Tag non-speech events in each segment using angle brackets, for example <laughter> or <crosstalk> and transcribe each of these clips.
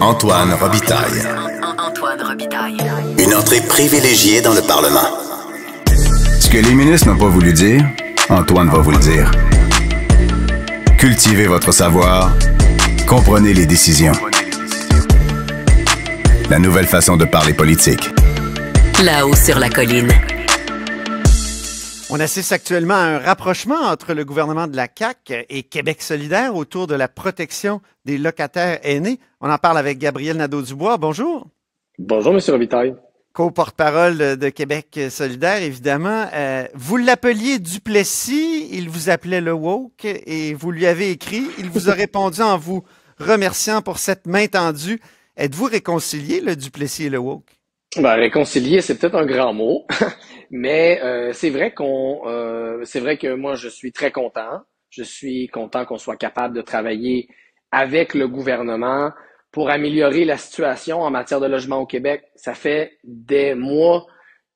Antoine Robitaille. Antoine Robitaille. Une entrée privilégiée dans le Parlement. Ce que les ministres n'ont pas voulu dire, Antoine va vous le dire. Cultivez votre savoir. Comprenez les décisions. La nouvelle façon de parler politique. Là-haut sur la colline. On assiste actuellement à un rapprochement entre le gouvernement de la CAC et Québec solidaire autour de la protection des locataires aînés. On en parle avec Gabriel Nadeau-Dubois. Bonjour. Bonjour, M. Robitaille. Co-porte-parole de Québec solidaire, évidemment. Euh, vous l'appeliez Duplessis, il vous appelait le woke et vous lui avez écrit. Il vous a <laughs> répondu en vous remerciant pour cette main tendue. Êtes-vous réconcilié, le Duplessis et le woke? Ben, réconcilier, c'est peut-être un grand mot. <laughs> Mais euh, c'est vrai qu'on, euh, c'est vrai que moi je suis très content. Je suis content qu'on soit capable de travailler avec le gouvernement pour améliorer la situation en matière de logement au Québec. Ça fait des mois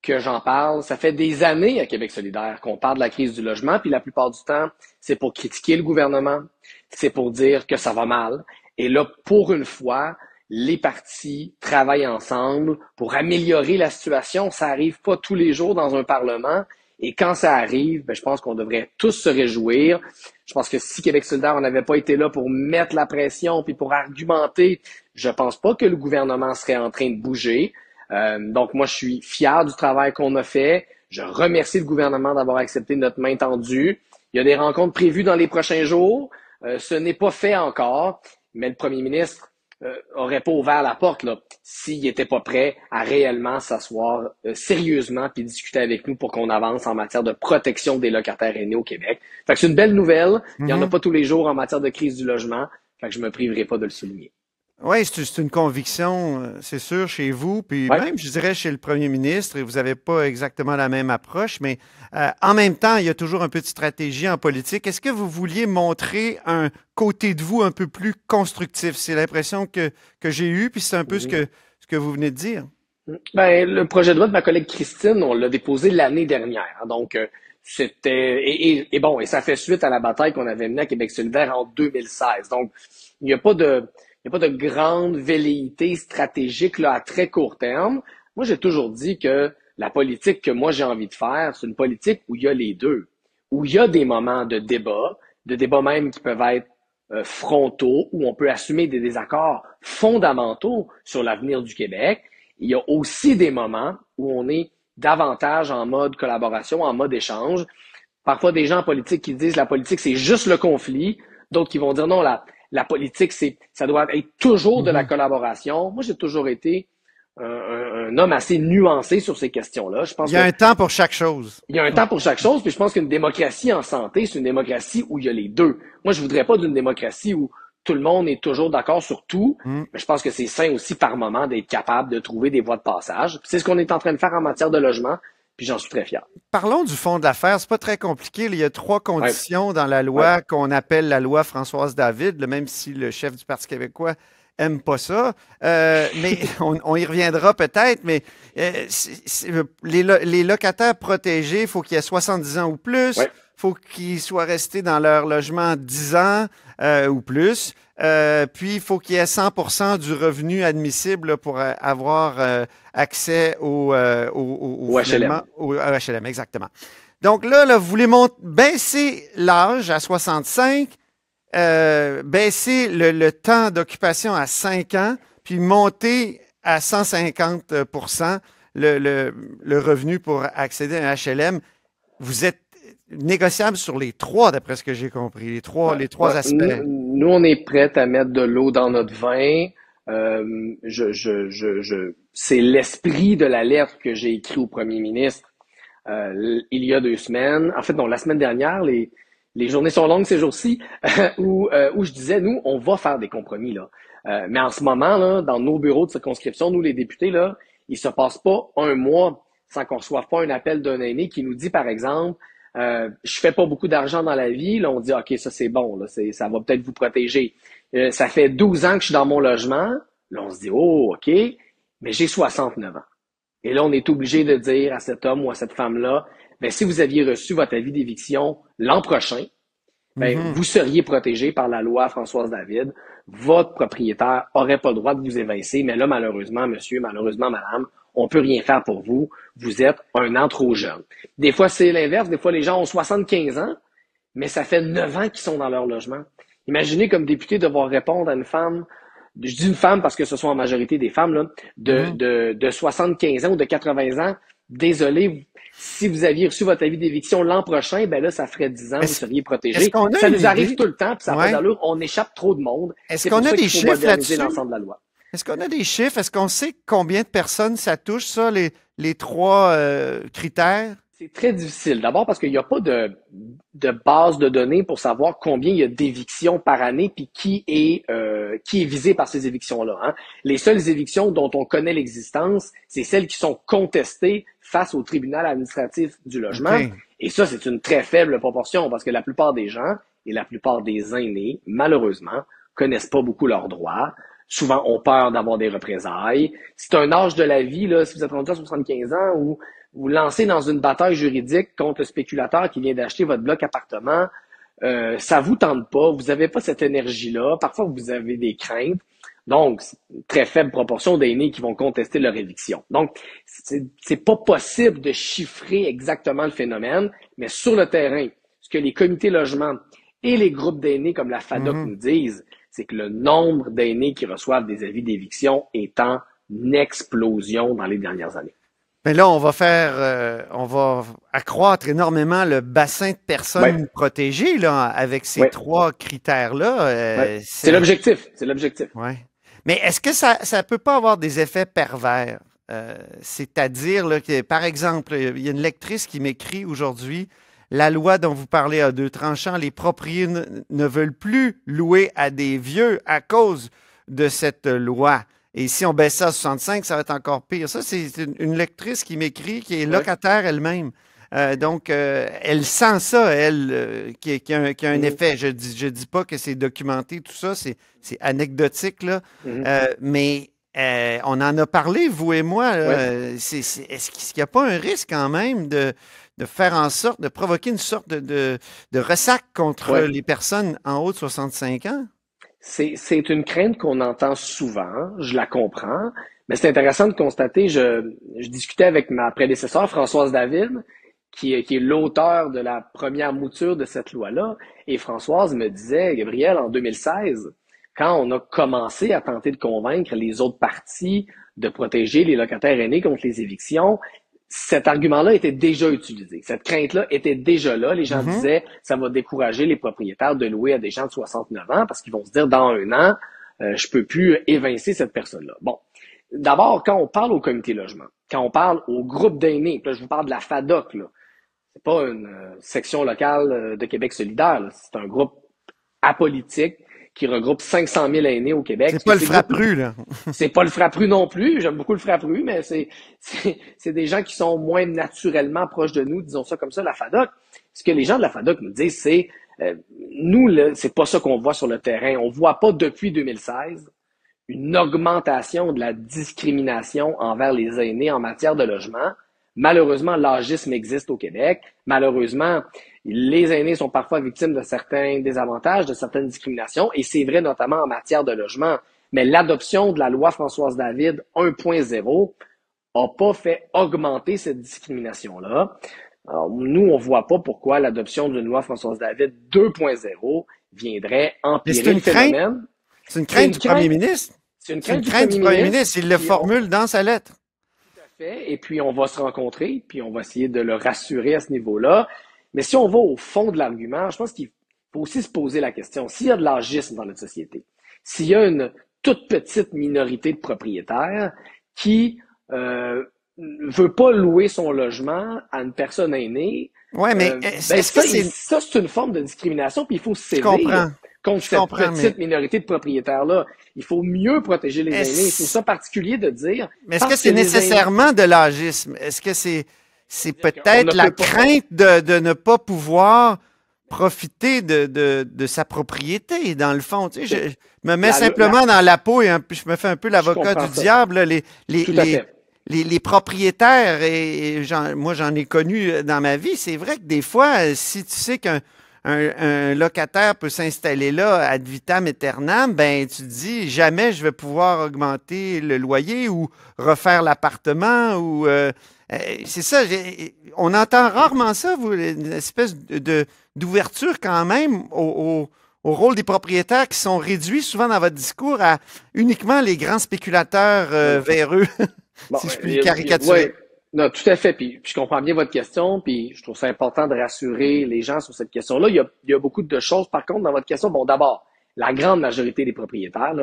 que j'en parle. Ça fait des années à Québec solidaire qu'on parle de la crise du logement, puis la plupart du temps, c'est pour critiquer le gouvernement, c'est pour dire que ça va mal. Et là, pour une fois, les partis travaillent ensemble pour améliorer la situation. Ça arrive pas tous les jours dans un Parlement. Et quand ça arrive, ben, je pense qu'on devrait tous se réjouir. Je pense que si Québec solidaire n'avait pas été là pour mettre la pression puis pour argumenter, je pense pas que le gouvernement serait en train de bouger. Euh, donc moi, je suis fier du travail qu'on a fait. Je remercie le gouvernement d'avoir accepté notre main tendue. Il y a des rencontres prévues dans les prochains jours. Euh, ce n'est pas fait encore, mais le premier ministre euh, aurait pas ouvert la porte là s'il n'était pas prêt à réellement s'asseoir euh, sérieusement puis discuter avec nous pour qu'on avance en matière de protection des locataires aînés au Québec. Fait que c'est une belle nouvelle. Il n'y en a mhm. pas tous les jours en matière de crise du logement. Fait que je me priverai pas de le souligner. Oui, c'est une conviction, euh, c'est sûr, chez vous, puis même, je dirais, chez le premier ministre, et vous n'avez pas exactement la même approche, mais euh, en même temps, il y a toujours un peu de stratégie en politique. Est-ce que vous vouliez montrer un côté de vous un peu plus constructif? C'est l'impression que, que j'ai eue, puis c'est un peu ce, que, ce que vous venez de dire. Ben, le projet de loi de ma collègue Christine, on l'a déposé l'année dernière. Hein, donc, euh, c'était et, bon, et ça fait suite à la bataille qu'on avait menée à Québec solidaire en 2016. Donc, il n'y a pas de n'y a pas de grande velléité stratégique là, à très court terme. Moi, j'ai toujours dit que la politique que moi j'ai envie de faire, c'est une politique où il y a les deux, où il y a des moments de débat, de débats même qui peuvent être euh, frontaux, où on peut assumer des désaccords fondamentaux sur l'avenir du Québec. Il y a aussi des moments où on est davantage en mode collaboration, en mode échange. Parfois, des gens en politique qui disent la politique, c'est juste le conflit. D'autres qui vont dire non, la, la politique, c'est, ça doit être toujours de la mhm. collaboration. Moi, j'ai toujours été un, homme assez nuancé sur ces questions-là. Je pense il y a un temps pour chaque chose. Il y a un temps pour chaque chose, puis je pense qu'une démocratie en santé, c'est une démocratie où il y a les deux. Moi, je voudrais pas d'une démocratie où tout le monde est toujours d'accord sur tout, mhm. mais je pense que c'est sain aussi par moment d'être capable de trouver des voies de passage. C'est ce qu'on est en train de faire en matière de logement puis j'en suis très fier. Parlons du fond de l'affaire. C'est pas très compliqué. Il y a trois conditions dans la loi qu'on appelle la loi Françoise David, même si le chef du Parti québécois aime pas ça. Euh, <laughs> mais on, y reviendra peut-être. Mais euh, les, locataires protégés, il faut qu'il y ait 70 ans ou plus faut qu'ils soient restés dans leur logement 10 ans euh, ou plus. Euh, puis, il faut qu'il y ait 100 du revenu admissible pour euh, avoir accès au, au, au, HLM. Exactement. Donc là, là vous voulez baisser l'âge à 65, baisser le, temps d'occupation à 5 ans, puis monter à 150 le, le, le revenu pour accéder à un HLM. Vous êtes négociable sur les trois, d'après ce que j'ai compris, les trois, les aspects. Nous, on est prêts à mettre de l'eau dans notre vin. Euh, c'est l'esprit de la lettre que j'ai écrite au premier ministre euh, il y a deux semaines. En fait, non, la semaine dernière, les, journées sont longues ces jours-ci, <laughs> euh, où, je disais, nous, on va faire des compromis. là. mais en ce moment, dans nos bureaux de circonscription, nous, les députés, là, il se passe pas un mois sans qu'on reçoive pas un appel d'un aîné qui nous dit, par exemple, euh, « Je je fais pas beaucoup d'argent dans la vie. Là, on dit, OK, ça, c'est bon. ça va peut-être vous protéger. Euh, ça fait 12 ans que je suis dans mon logement. Là, on se dit, oh, OK, mais j'ai 69 ans. Et là, on est obligé de dire à cet homme ou à cette femme-là, ben, si vous aviez reçu votre avis d'éviction l'an prochain, ben, mhm. vous seriez protégé par la loi Françoise David. Votre propriétaire aurait pas le droit de vous évincer, mais là, malheureusement, monsieur, malheureusement, madame, on peut rien faire pour vous, vous êtes un an trop jeune. Des fois, c'est l'inverse. Des fois, les gens ont 75 ans, mais ça fait 9 ans qu'ils sont dans leur logement. Imaginez comme député devoir répondre à une femme, je dis une femme parce que ce sont en majorité des femmes, de, 75 mm-hmm. ans ou de 80 ans. Désolé, si vous aviez reçu votre avis d'éviction l'an prochain, ben là, ça ferait 10 ans, vous seriez protégé. Ça nous arrive tout le temps, puis ça On échappe trop de monde. Est-ce qu'on a des chiffres là-dessus? l'ensemble de la loi. Est-ce qu'on a des chiffres? Est-ce qu'on sait combien de personnes ça touche, ça, les, les trois euh, critères? C'est très difficile. D'abord parce qu'il n'y a pas de, de, base de données pour savoir combien il y a d'évictions par année puis qui est euh, qui est visé par ces évictions-là. Hein. Les seules évictions dont on connaît l'existence, c'est celles qui sont contestées face au tribunal administratif du logement. Et ça, c'est une très faible proportion parce que la plupart des gens et la plupart des aînés, malheureusement, connaissent pas beaucoup leurs droits, souvent on peur d'avoir des représailles. C'est un âge de la vie, là, si vous êtes rendu à 75 ans, où vous lancez dans une bataille juridique contre le spéculateur qui vient d'acheter votre bloc appartement, euh, ça vous tente pas, vous n'avez pas cette énergie-là, parfois vous avez des craintes. Donc, très faible proportion d'aînés qui vont contester leur éviction. Donc, c'est pas possible de chiffrer exactement le phénomène, mais sur le terrain, ce que les comités logements et les groupes d'aînés comme la FADOC mm-hmm. nous disent, c'est que le nombre d'aînés qui reçoivent des avis d'éviction est en explosion dans les dernières années. Mais là, on va faire, euh, on va accroître énormément le bassin de personnes protégées là, avec ces trois critères-là. Euh, c'est l'objectif. C'est l'objectif. Mais est-ce que ça ne peut pas avoir des effets pervers? Euh, c'est-à-dire que, par exemple, il y a une lectrice qui m'écrit aujourd'hui la loi dont vous parlez à deux tranchants. Les propriétaires ne veulent plus louer à des vieux à cause de cette loi. Et si on baisse ça à 65, ça va être encore pire. Ça, c'est une lectrice qui m'écrit, qui est locataire elle-même. Euh, donc, euh, elle sent ça, elle, euh, qui, a un, mm. effet. Je ne dis, pas que c'est documenté, tout ça, c'est anecdotique, là. Mm-hmm. mais on en a parlé, vous et moi. Est-ce qu'il n'y a pas un risque quand même de, de faire en sorte, de provoquer une sorte de, ressac contre les personnes en haut de 65 ans? C'est une crainte qu'on entend souvent, je la comprends, mais c'est intéressant de constater, je, discutais avec ma prédécesseure Françoise David, qui, qui est l'auteur de la première mouture de cette loi-là, et Françoise me disait, Gabriel, en 2016, quand on a commencé à tenter de convaincre les autres partis de protéger les locataires aînés contre les évictions, cet argument-là était déjà utilisé. Cette crainte-là était déjà là. Les gens mhm. disaient, ça va décourager les propriétaires de louer à des gens de 69 ans parce qu'ils vont se dire, dans un an, euh, je peux plus évincer cette personne-là. Bon. D'abord, quand on parle au comité logement, quand on parle au groupe d'aînés, là, je vous parle de la FADOC, là. C'est pas une euh, section locale euh, de Québec solidaire, c'est un groupe apolitique qui regroupe 500 000 aînés au Québec. C'est pas le frappru, là. <laughs> c'est pas le frappru non plus. J'aime beaucoup le frappru, mais c'est, c'est des gens qui sont moins naturellement proches de nous, disons ça comme ça, la FADOC. Ce que les gens de la FADOC nous disent, c'est, euh, nous, c'est pas ça qu'on voit sur le terrain. On voit pas depuis 2016 une augmentation de la discrimination envers les aînés en matière de logement Malheureusement, l'agisme existe au Québec. Malheureusement, les aînés sont parfois victimes de certains désavantages, de certaines discriminations, et c'est vrai notamment en matière de logement. Mais l'adoption de la loi Françoise David 1.0 n'a pas fait augmenter cette discrimination-là. nous, on ne voit pas pourquoi l'adoption d'une loi Françoise David 2.0 viendrait empirer le phénomène. C'est une crainte, du premier ministre. C'est une crainte, du, premier du premier ministre. Il le formule dans sa lettre et puis on va se rencontrer, puis on va essayer de le rassurer à ce niveau-là. Mais si on va au fond de l'argument, je pense qu'il faut aussi se poser la question, s'il y a de l'argisme dans notre société, s'il y a une toute petite minorité de propriétaires qui ne euh, veut pas louer son logement à une personne aînée Ouais, mais euh, euh, ben, est-ce que c'est ça c'est une forme de discrimination puis il faut s'élever contre cette petite minorité de propriétaires là. Il faut mieux protéger les aînés. C'est ça particulier de dire. Mais est-ce que c'est nécessairement de l'âgisme Est-ce que c'est c'est peut-être la crainte de, de, ne pas pouvoir profiter de, de, de, sa propriété, dans le fond. Tu sais, je, ben, me mets simplement dans la peau et un, je me fais un peu l'avocat du diable. les, les, les, propriétaires, et, moi j'en ai connu euh, dans ma vie, c'est vrai que des fois, euh, si tu sais qu'un un, locataire peut s'installer là ad vitam aeternam, ben tu te dis jamais je vais pouvoir augmenter le loyer ou refaire l'appartement ou euh, c'est ça. On entend rarement ça, vous, une espèce de d'ouverture quand même au, rôle des propriétaires qui sont réduits souvent dans votre discours à uniquement les grands spéculateurs vers véreux. <laughs> si je puis caricaturer. tout à fait. Puis, je comprends bien votre question. Puis je trouve ça important de rassurer les gens sur cette question-là. Il, y a beaucoup de choses, par contre, dans votre question. Bon, d'abord, la grande majorité des propriétaires,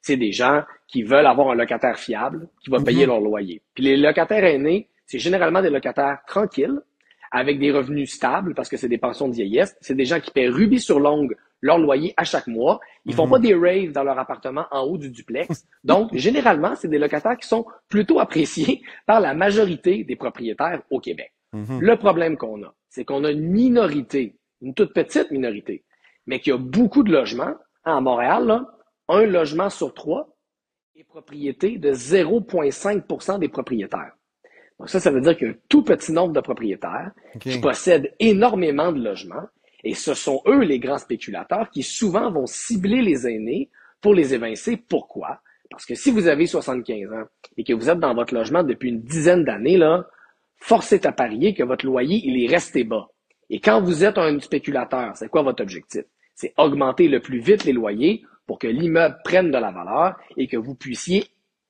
c'est des gens qui veulent avoir un locataire fiable qui va mm-hmm. payer leur loyer. Puis les locataires aînés, c'est généralement des locataires tranquilles avec des revenus stables parce que c'est des pensions de vieillesse. C'est des gens qui paient rubis sur longue leur loyer à chaque mois. Ils font mhm. pas des raves dans leur appartement en haut du duplex. <laughs> Donc, généralement, c'est des locataires qui sont plutôt appréciés <laughs> par la majorité des propriétaires au Québec. Mhm. Le problème qu'on a, c'est qu'on a une minorité, une toute petite minorité, mais qui a beaucoup de logements. À Montréal, un logement sur trois est propriété de 0,5 des propriétaires. Donc ça, ça veut dire qu'il tout petit nombre de propriétaires qui possèdent énormément de logements et ce sont eux les grands spéculateurs qui souvent vont cibler les aînés pour les évincer. Pourquoi? Parce que si vous avez 75 ans et que vous êtes dans votre logement depuis une dizaine d'années, là, force est à parier que votre loyer, il est resté bas. Et quand vous êtes un spéculateur, c'est quoi votre objectif? C'est augmenter le plus vite les loyers pour que l'immeuble prenne de la valeur et que vous puissiez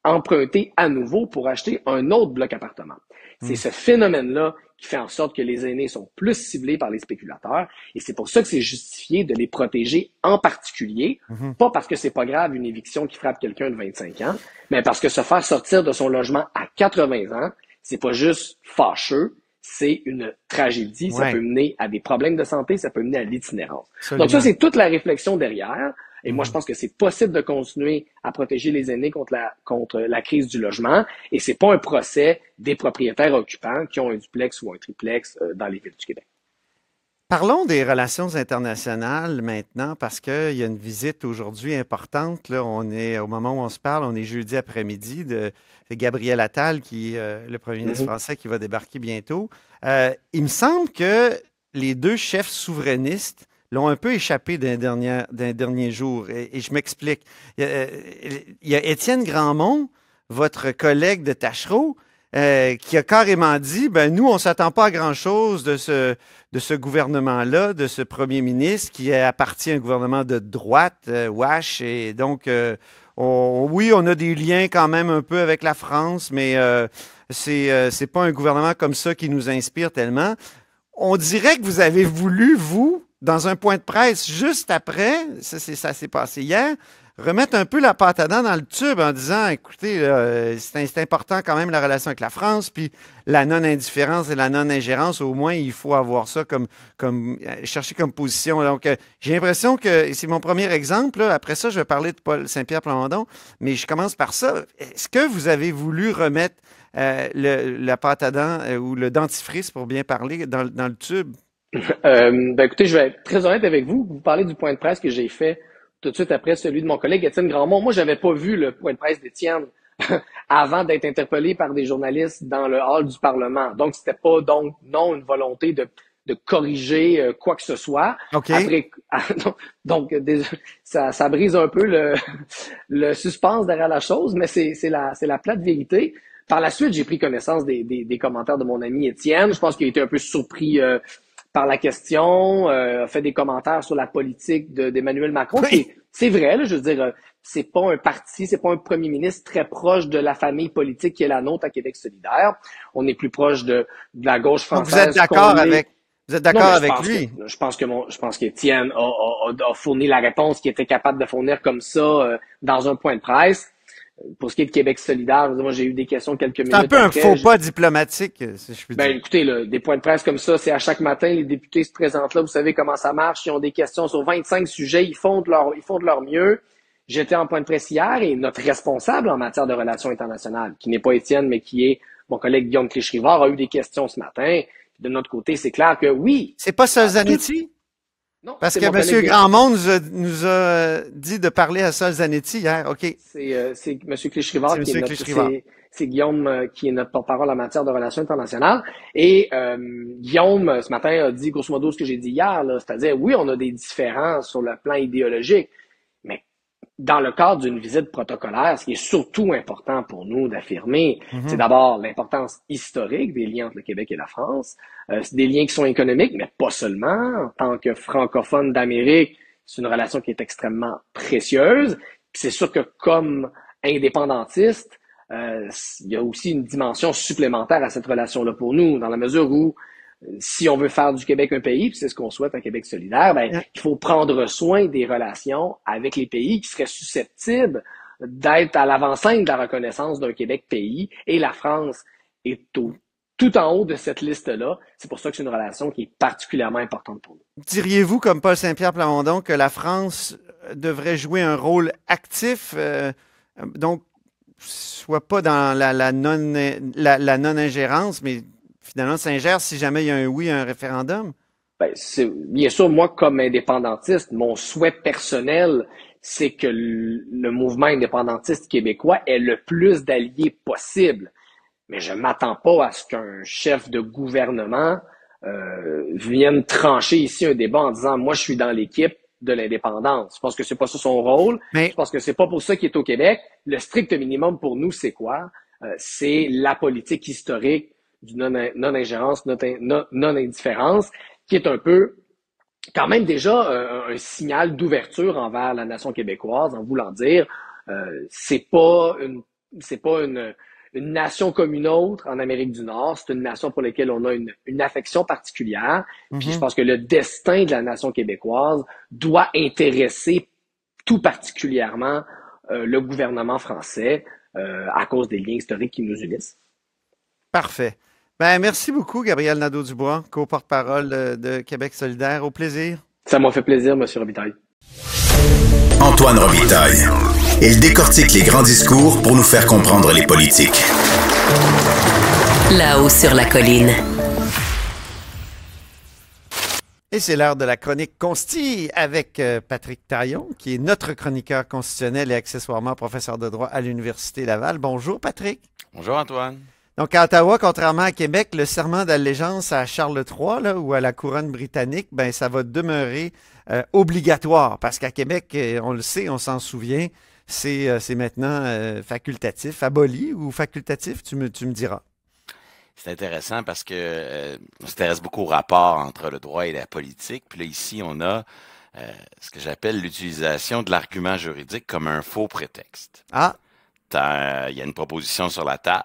emprunter à nouveau pour acheter un autre bloc appartement. C'est hmm. ce phénomène-là qui fait en sorte que les aînés sont plus ciblés par les spéculateurs et c'est pour ça que c'est justifié de les protéger en particulier, hmm. pas parce que c'est pas grave une éviction qui frappe quelqu'un de 25 ans, mais parce que se faire sortir de son logement à 80 ans, c'est pas juste fâcheux, c'est une tragédie. Ça peut mener à des problèmes de santé, ça peut mener à l'itinérance. Donc ça, c'est toute la réflexion derrière. Et moi, je mhm. pense que c'est possible de continuer à protéger les aînés contre la, contre la crise du logement. Et c'est pas un procès des propriétaires occupants qui ont un duplex ou un triplex euh, dans les villes du Québec. Parlons des relations internationales maintenant parce qu'il y a une visite aujourd'hui importante. Là, on est au moment où on se parle, on est jeudi après-midi de Gabriel Attal, qui est euh, le premier ministre mm-hmm. français, qui va débarquer bientôt. Euh, il me semble que les deux chefs souverainistes l'ont un peu échappé d'un dernier, dernier jour. Et, je m'explique. Il, euh, il, y a Étienne Grandmont, votre collègue de Tachereau, euh, qui a carrément dit ben nous, on ne s'attend pas à grand-chose de ce, de ce gouvernement-là, de ce premier ministre qui appartient à un gouvernement de droite, euh, Wash. Et donc, euh, oui, on a des liens quand même un peu avec la France, mais c'est n'est pas un gouvernement comme ça qui nous inspire tellement. On dirait que vous avez voulu, vous, dans un point de presse juste après, ça, ça s'est passé hier, remettre un peu la pâte à dents dans le tube en disant écoutez, euh, c'est important quand même la relation avec la France, puis la non-indifférence et la non-ingérence, au moins, il faut avoir ça comme, comme euh, chercher comme position. Donc, euh, j'ai l'impression que c'est mon premier exemple. Après ça, je vais parler de Paul Saint-Pierre Plamondon, mais je commence par ça. Est-ce que vous avez voulu remettre le, la pâte à dents ou le dentifrice, pour bien parler, dans, dans le tube? Ben écoutez, je vais être très honnête avec vous. Vous parlez du point de presse que j'ai fait tout de suite après celui de mon collègue Étienne Grandmont. Moi, j'avais pas vu le point de presse d'Étienne <laughs> avant d'être interpellé par des journalistes dans le hall du Parlement. Donc, c'était pas donc non une volonté de, de corriger euh, quoi que ce soit. Ah, <laughs> donc, euh, ça, ça, brise un peu le, <laughs> le, suspense derrière la chose, mais c'est la, la plate vérité. Par la suite, j'ai pris connaissance des, des, commentaires de mon ami Étienne. Je pense qu'il était un peu surpris. Euh, par la question, euh, a fait des commentaires sur la politique d'Emmanuel Macron. C'est vrai, je veux dire, euh, c'est pas un parti, c'est pas un premier ministre très proche de la famille politique qui est la nôtre à Québec solidaire. On est plus proche de, de la gauche française. vous êtes d'accord avec vous êtes d'accord avec lui Je pense que mon, je pense qu'Étienne a, a, a, fourni la réponse qu'il était capable de fournir comme ça euh, dans un point de presse pour ce qui est de Québec solidaire, moi j'ai eu des questions quelques minutes. C'est un peu un faux pas diplomatique, si je ben, écoutez, des points de presse comme ça, c'est à chaque matin, les députés se présentent là, vous savez comment ça marche, ils ont des questions sur 25 sujets, ils font de leur, ils font de leur mieux. J'étais en point de presse hier et notre responsable en matière de relations internationales, qui n'est pas Étienne, mais qui est mon collègue Guillaume Clichrivard, a eu des questions ce matin. De notre côté, c'est clair que oui. C'est pas Zanetti. Ah, parce que M. Grandmont nous a, euh, dit de parler à Sol Zanetti hier. C'est euh, M. qui est notre, c'est Guillaume euh, qui est notre porte-parole en matière de relations internationales. Et euh, Guillaume, ce matin, a dit grosso modo ce que j'ai dit hier, c'est-à-dire oui, on a des différences sur le plan idéologique, dans le cadre d'une visite protocolaire, ce qui est surtout important pour nous d'affirmer, mhm. c'est d'abord l'importance historique des liens entre le Québec et la France. Euh, des liens qui sont économiques, mais pas seulement. En tant que francophone d'Amérique, c'est une relation qui est extrêmement précieuse. C'est sûr que comme indépendantiste, euh, il y a aussi une dimension supplémentaire à cette relation-là pour nous, dans la mesure où si on veut faire du Québec un pays, puis c'est ce qu'on souhaite, un Québec solidaire, ben, il faut prendre soin des relations avec les pays qui seraient susceptibles d'être à l'avant-scène de la reconnaissance d'un Québec pays. Et la France est tout en haut de cette liste-là. C'est pour ça que c'est une relation qui est particulièrement importante pour nous. Diriez-vous, comme Paul Saint-Pierre Plamondon, que la France devrait jouer un rôle actif, euh, donc soit pas dans la, non-ingérence, mais finalement, Saint-Germain, si jamais il y a un oui à un référendum? Ben, bien, sûr, moi, comme indépendantiste, mon souhait personnel, c'est que le mouvement indépendantiste québécois ait le plus d'alliés possible. Mais je m'attends pas à ce qu'un chef de gouvernement euh, vienne trancher ici un débat en disant moi je suis dans l'équipe de l'indépendance. Je pense que c'est pas ça son rôle. Mais... Je pense que c'est pas pour ça qu'il est au Québec. Le strict minimum pour nous, c'est quoi? Euh, c'est la politique historique du non-ingérence, non-indifférence, qui est un peu quand même déjà euh, un signal d'ouverture envers la nation québécoise en voulant dire euh, c'est pas une pas une, nation comme une autre en Amérique du Nord, c'est une nation pour laquelle on a une, affection particulière. Puis mm-hmm. je pense que le destin de la nation québécoise doit intéresser tout particulièrement euh, le gouvernement français à cause des liens historiques qui nous unissent. Parfait. Ben, merci beaucoup, Gabriel Nadeau-Dubois, co-porte-parole de Québec solidaire. Au plaisir. Ça m'a fait plaisir, Monsieur Robitaille. Antoine Robitaille. Il décortique les grands discours pour nous faire comprendre les politiques. Là-haut sur la colline. Et c'est l'heure de la chronique Consti avec euh, Patrick Taillon, qui est notre chroniqueur constitutionnel et accessoirement professeur de droit à l'Université Laval. Bonjour, Patrick. Bonjour, Antoine. Donc, à Ottawa, contrairement à Québec, le serment d'allégeance à Charles III ou à la couronne britannique, ben, ça va demeurer euh, obligatoire parce qu'à Québec, euh, on le sait, on s'en souvient, c'est euh, maintenant facultatif, aboli ou facultatif, tu me, tu me diras. C'est intéressant parce que s'intéresse beaucoup au rapport entre le droit et la politique. Puis là, ici, on a ce que j'appelle l'utilisation de l'argument juridique comme un faux prétexte. Ah! Il y a une proposition sur la table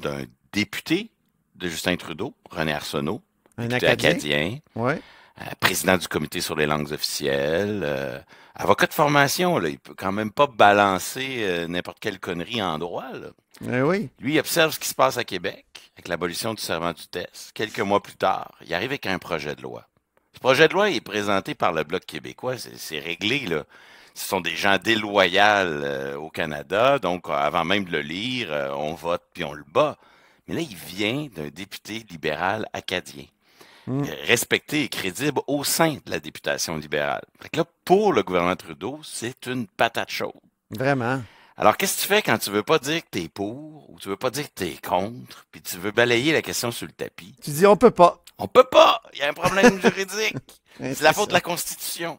d'un député de Justin Trudeau, René Arsenault, un acadien, euh, président du comité sur les langues officielles, euh, avocat de formation. Là, il peut quand même pas balancer euh, n'importe quelle connerie en droit. Eh Lui, il observe ce qui se passe à Québec avec l'abolition du serment du test. Quelques mois plus tard, il arrive avec un projet de loi. Ce projet de loi est présenté par le Bloc québécois. C'est réglé, là ce sont des gens déloyaux euh, au Canada. Donc, euh, avant même de le lire, euh, on vote puis on le bat. Mais là, il vient d'un député libéral acadien, hmm. respecté et crédible au sein de la députation libérale. Fait là, pour le gouvernement Trudeau, c'est une patate chaude. Vraiment. Alors, qu'est-ce que tu fais quand tu veux pas dire que t'es pour ou tu veux pas dire que t'es contre, puis tu veux balayer la question sur le tapis? Tu dis on peut pas. On peut pas! Il y a un problème juridique. <laughs> C'est la faute de la Constitution.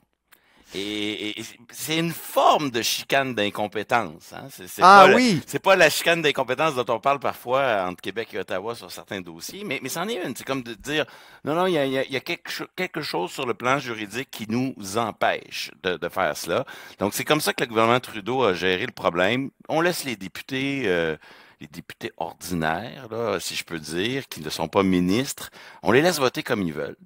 Et, c'est une forme de chicane d'incompétence. Hein. ah pas oui! C'est pas la chicane d'incompétence dont on parle parfois euh, entre Québec et Ottawa sur certains dossiers, mais, mais c'en est une. C'est comme de dire non, non, il y a, quelque, chose sur le plan juridique qui nous empêche de, faire cela. Donc c'est comme ça que le gouvernement Trudeau a géré le problème. On laisse les députés. Euh, les députés ordinaires, si je peux dire, qui ne sont pas ministres, on les laisse voter comme ils veulent.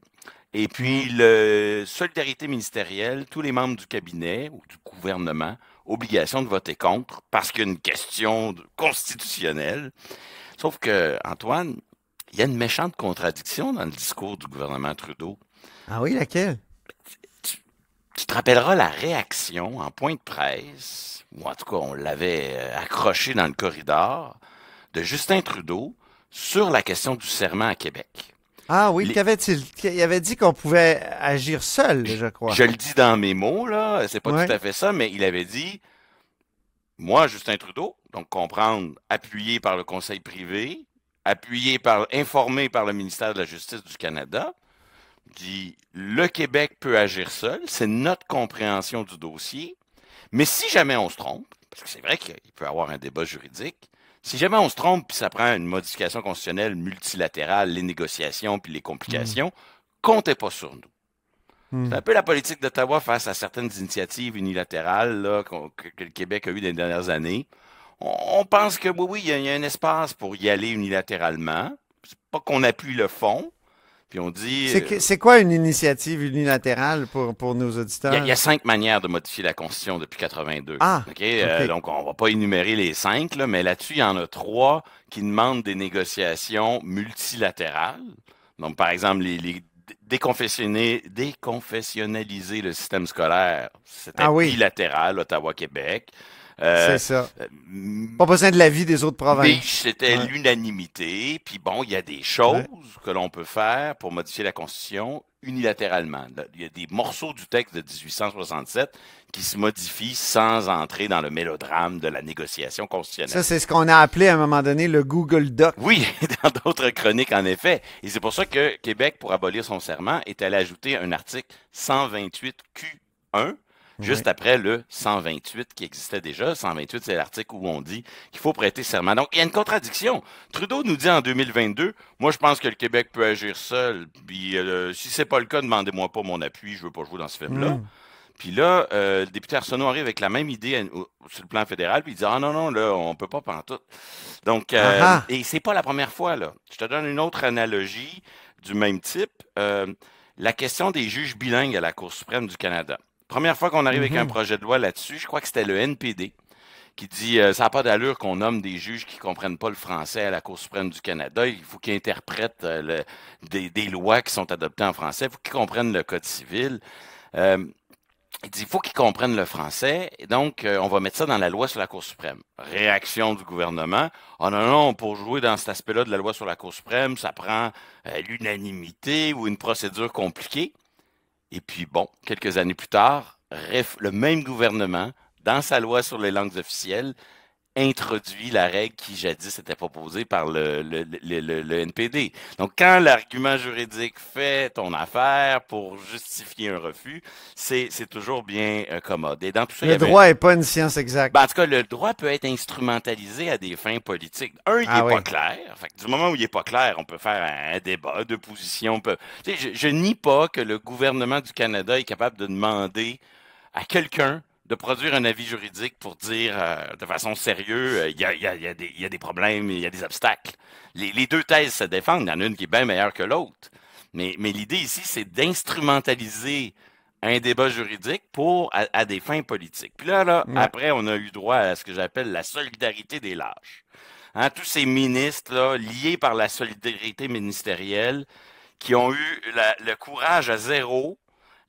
Et puis, le solidarité ministérielle, tous les membres du cabinet ou du gouvernement, obligation de voter contre parce qu'il y a une question constitutionnelle. Sauf que, Antoine, il y a une méchante contradiction dans le discours du gouvernement Trudeau. Ah oui, laquelle? Tu, te rappelleras la réaction en point de presse, ou en tout cas, on l'avait euh, accroché dans le corridor, de Justin Trudeau sur la question du serment à Québec. Ah oui, qu'avait-il Il avait dit qu'on pouvait agir seul, je crois. Je le dis dans mes mots, là, c'est pas tout à fait ça, mais il avait dit Moi, Justin Trudeau, donc comprendre, appuyé par le Conseil privé, appuyé par, informé par le ministère de la Justice du Canada, dit le Québec peut agir seul, c'est notre compréhension du dossier, mais si jamais on se trompe, parce que c'est vrai qu'il peut y avoir un débat juridique, si jamais on se trompe, puis ça prend une modification constitutionnelle multilatérale, les négociations, puis les complications, hmm. comptez pas sur nous. Hmm. C'est un peu la politique d'Ottawa face à certaines initiatives unilatérales que, le Québec a eues dans les dernières années. On, pense que oui, oui, il y, a un espace pour y aller unilatéralement. C'est pas qu'on appuie le fond, euh, c'est quoi une initiative unilatérale pour, nos auditeurs? Il y, a cinq manières de modifier la Constitution depuis 82. Ah, euh, donc, on ne va pas énumérer les cinq, mais là-dessus, il y en a trois qui demandent des négociations multilatérales. Donc, par exemple, les, déconfessionner, déconfessionnaliser le système scolaire, c'était ah un bilatéral, Ottawa-Québec. Euh, c'est ça. Euh, Pas besoin de l'avis des autres provinces. c'était l'unanimité. Puis bon, il y a des choses que l'on peut faire pour modifier la Constitution unilatéralement. Il y a des morceaux du texte de 1867 qui se modifient sans entrer dans le mélodrame de la négociation constitutionnelle. Ça, c'est ce qu'on a appelé à un moment donné le Google Doc. Oui, <laughs> dans d'autres chroniques, en effet. Et c'est pour ça que Québec, pour abolir son serment, est allé ajouter un article 128 Q1 juste après le 128 qui existait déjà. 128, c'est l'article où on dit qu'il faut prêter serment. Donc, il y a une contradiction. Trudeau nous dit en 2022, moi, je pense que le Québec peut agir seul. Puis, euh, si c'est pas le cas, demandez-moi pas mon appui. Je veux pas jouer dans ce film-là. Puis là, euh, le député Arsenault arrive avec la même idée sur le plan fédéral, puis il dit Ah non, non, là, on ne peut pas prendre tout. Donc, euh, ah, ah. et c'est pas la première fois, là. Je te donne une autre analogie du même type. la question des juges bilingues à la Cour suprême du Canada. Première fois qu'on arrive avec un mhm. projet de loi là-dessus, je crois que c'était le NPD qui dit euh, ça n'a pas d'allure qu'on nomme des juges qui ne comprennent pas le français à la Cour suprême du Canada. Il faut qu'ils interprètent euh, des, lois qui sont adoptées en français. Il faut qu'ils comprennent le Code civil. Euh, il dit il faut qu'ils comprennent le français. donc, on va mettre ça dans la loi sur la Cour suprême. Réaction du gouvernement. Oh non, non, pour jouer dans cet aspect-là de la loi sur la Cour suprême, ça prend l'unanimité ou une procédure compliquée. Et puis, bon, quelques années plus tard, le même gouvernement, dans sa loi sur les langues officielles, introduit la règle qui jadis était proposée par le, le, le, le NPD. Donc, quand l'argument juridique fait ton affaire pour justifier un refus, c'est toujours bien euh, commode. Et dans tout ça, le droit n'est pas une science exacte. Ben, en tout cas, le droit peut être instrumentalisé à des fins politiques. Un, il n'est ah pas clair. du moment où il n'est pas clair, on peut faire un, débat de position. Je, je nie pas que le gouvernement du Canada est capable de demander à quelqu'un de produire un avis juridique pour dire euh, de façon sérieuse, il y, a, des problèmes, il y a des obstacles. Les, deux thèses se défendent, il y en a une qui est bien meilleure que l'autre. Mais, l'idée ici, c'est d'instrumentaliser un débat juridique pour à, des fins politiques. Puis là, là après, on a eu droit à ce que j'appelle la solidarité des lâches. Hein, tous ces ministres là, liés par la solidarité ministérielle qui ont eu le courage à zéro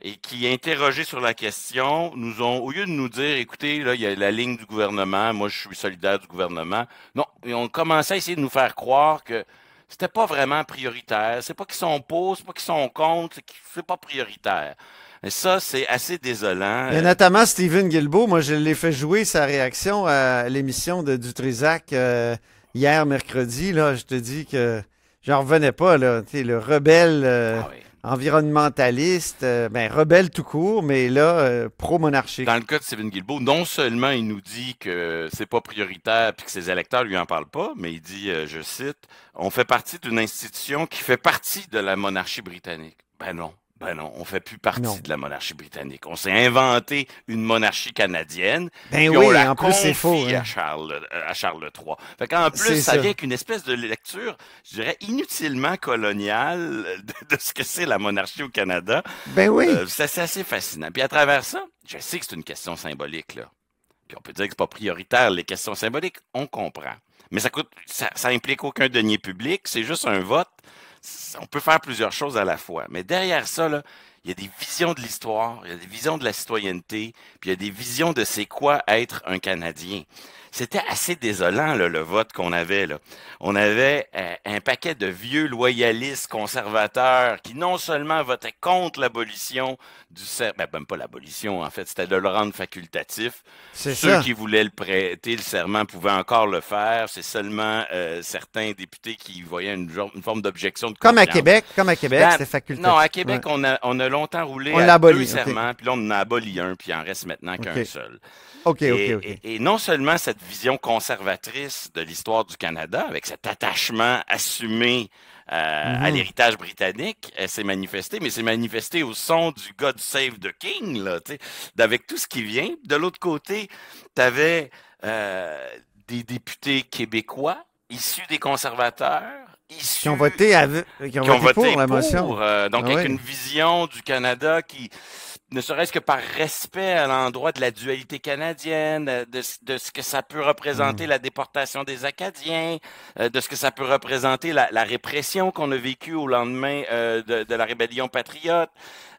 et qui, interrogés sur la question, nous ont, au lieu de nous dire, écoutez, là, il y a la ligne du gouvernement, moi, je suis solidaire du gouvernement, non, ils ont commencé à essayer de nous faire croire que c'était pas vraiment prioritaire. C'est pas qu'ils sont pour, c'est pas qu'ils sont contre, c'est pas prioritaire. Et ça, c'est assez désolant. Et notamment Steven Guilbeault, moi, je l'ai fait jouer sa réaction à l'émission de Dutrisac euh, hier, mercredi, là, je te dis que j'en revenais pas, là, le rebelle... Euh, ah environnementaliste, euh, ben, rebelle tout court, mais là, euh, pro-monarchique. Dans le cas de Stephen Guilbeault, non seulement il nous dit que c'est pas prioritaire puis que ses électeurs lui en parlent pas, mais il dit, euh, je cite, on fait partie d'une institution qui fait partie de la monarchie britannique. Ben non, ben non, on fait plus partie de la monarchie britannique. On s'est inventé une monarchie canadienne. Ben oui, en plus c'est faux. Hein. À, Charles, euh, à Charles III. Fait plus, ça, vient qu'une espèce de lecture, je dirais, inutilement coloniale <laughs> de, ce que c'est la monarchie au Canada. Ben oui. Euh, c'est assez fascinant. Puis à travers ça, je sais que c'est une question symbolique, là. Puis on peut dire que c'est pas prioritaire, les questions symboliques, on comprend. Mais ça coûte, ça, ça implique aucun denier public, c'est juste un vote on peut faire plusieurs choses à la fois. Mais derrière ça, il y a des visions de l'histoire, il y a des visions de la citoyenneté, puis il y a des visions de c'est quoi être un Canadien. C'était assez désolant, le vote qu'on avait. Là. On avait euh, un paquet de vieux loyalistes conservateurs qui non seulement votaient contre l'abolition du serment, même pas l'abolition, en fait, c'était de le rendre facultatif. Ceux qui voulaient le prêter, le serment, pouvaient encore le faire. C'est seulement euh, certains députés qui voyaient une, forme d'objection de Comme à Québec, comme à Québec, ben, facultatif. Non, à Québec, on, a, longtemps roulé on à puis là, on en a aboli un, puis il en reste maintenant qu'un seul. OK, et non seulement cette vision conservatrice de l'histoire du Canada, avec cet attachement assumé euh, à mhm. l'héritage britannique, elle euh, s'est manifestée, mais c'est manifestée au son du God Save the King, là, avec tout ce qui vient. De l'autre côté, tu avais euh, des députés québécois issus des conservateurs ils Qui ont voté, ont voté, pour, la motion. Euh, donc, ah avec une vision du Canada qui, ne serait-ce que par respect à l'endroit de la dualité canadienne, euh, de, ce que ça peut représenter hmm. la déportation des Acadiens, euh, de ce que ça peut représenter la, la répression qu'on a vécue au lendemain de, de, la rébellion patriote.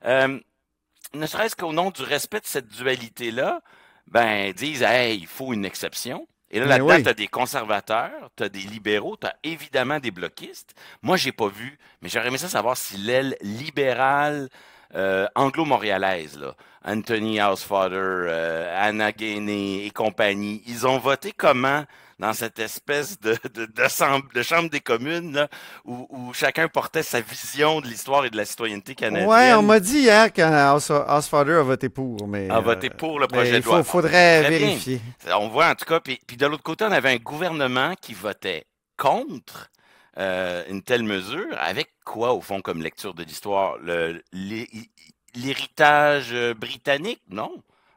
ne serait-ce qu'au nom du respect de cette dualité-là, ben disent, hey, il faut une exception. Et là, ben là-dedans, des conservateurs, tu as des libéraux, tu as évidemment des bloquistes. Moi, j'ai pas vu, mais j'aurais aimé ça savoir si l'aile libérale euh, anglo-montréalaise, là, Anthony Housefather, euh, Anna Gainey et compagnie, ils ont voté comment dans cette espèce de, de, chambre des communes où, chacun portait sa vision de l'histoire et de la citoyenneté canadienne. Ouais, on m'a dit hier hein, que a voté pour. Mais, a voté euh, pour le projet de loi. Il faudrait vérifier. On voit en tout cas. Puis, de l'autre côté, on avait un gouvernement qui votait contre. Euh, une telle mesure, avec quoi au fond comme lecture de l'histoire L'héritage euh, britannique, non?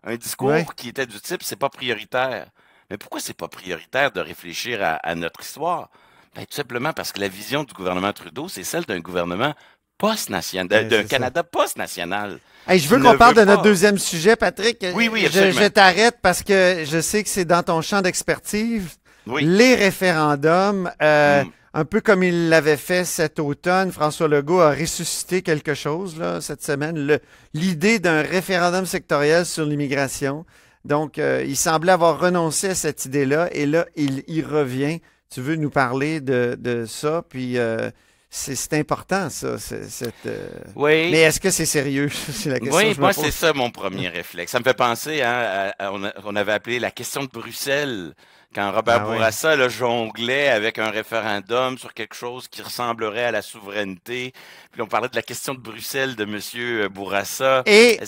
Un discours qui était du type c'est pas prioritaire. Mais pourquoi c'est pas prioritaire de réfléchir à, notre histoire? Ben, tout simplement parce que la vision du gouvernement Trudeau, c'est celle d'un gouvernement post-national, ben, d'un Canada post-national. je veux qu'on parle de notre deuxième sujet, Patrick. Oui, oui, absolument. Je, t'arrête parce que je sais que c'est dans ton champ d'expertise. Les référendums, euh, hmm. un peu comme il l'avait fait cet automne, François Legault a ressuscité quelque chose là, cette semaine, l'idée d'un référendum sectoriel sur l'immigration. Donc, euh, il semblait avoir renoncé à cette idée-là, et là, il y revient. Tu veux nous parler de, ça, puis euh, c'est important, ça. Cette, euh, oui. Mais est-ce que c'est sérieux? <laughs> Oui, moi, c'est ça mon premier réflexe. Ça me fait penser, hein, à, on, avait appelé la question de Bruxelles, quand Robert ah Bourassa jonglait avec un référendum sur quelque chose qui ressemblerait à la souveraineté. Puis on parlait de la question de Bruxelles de M. Bourassa. Et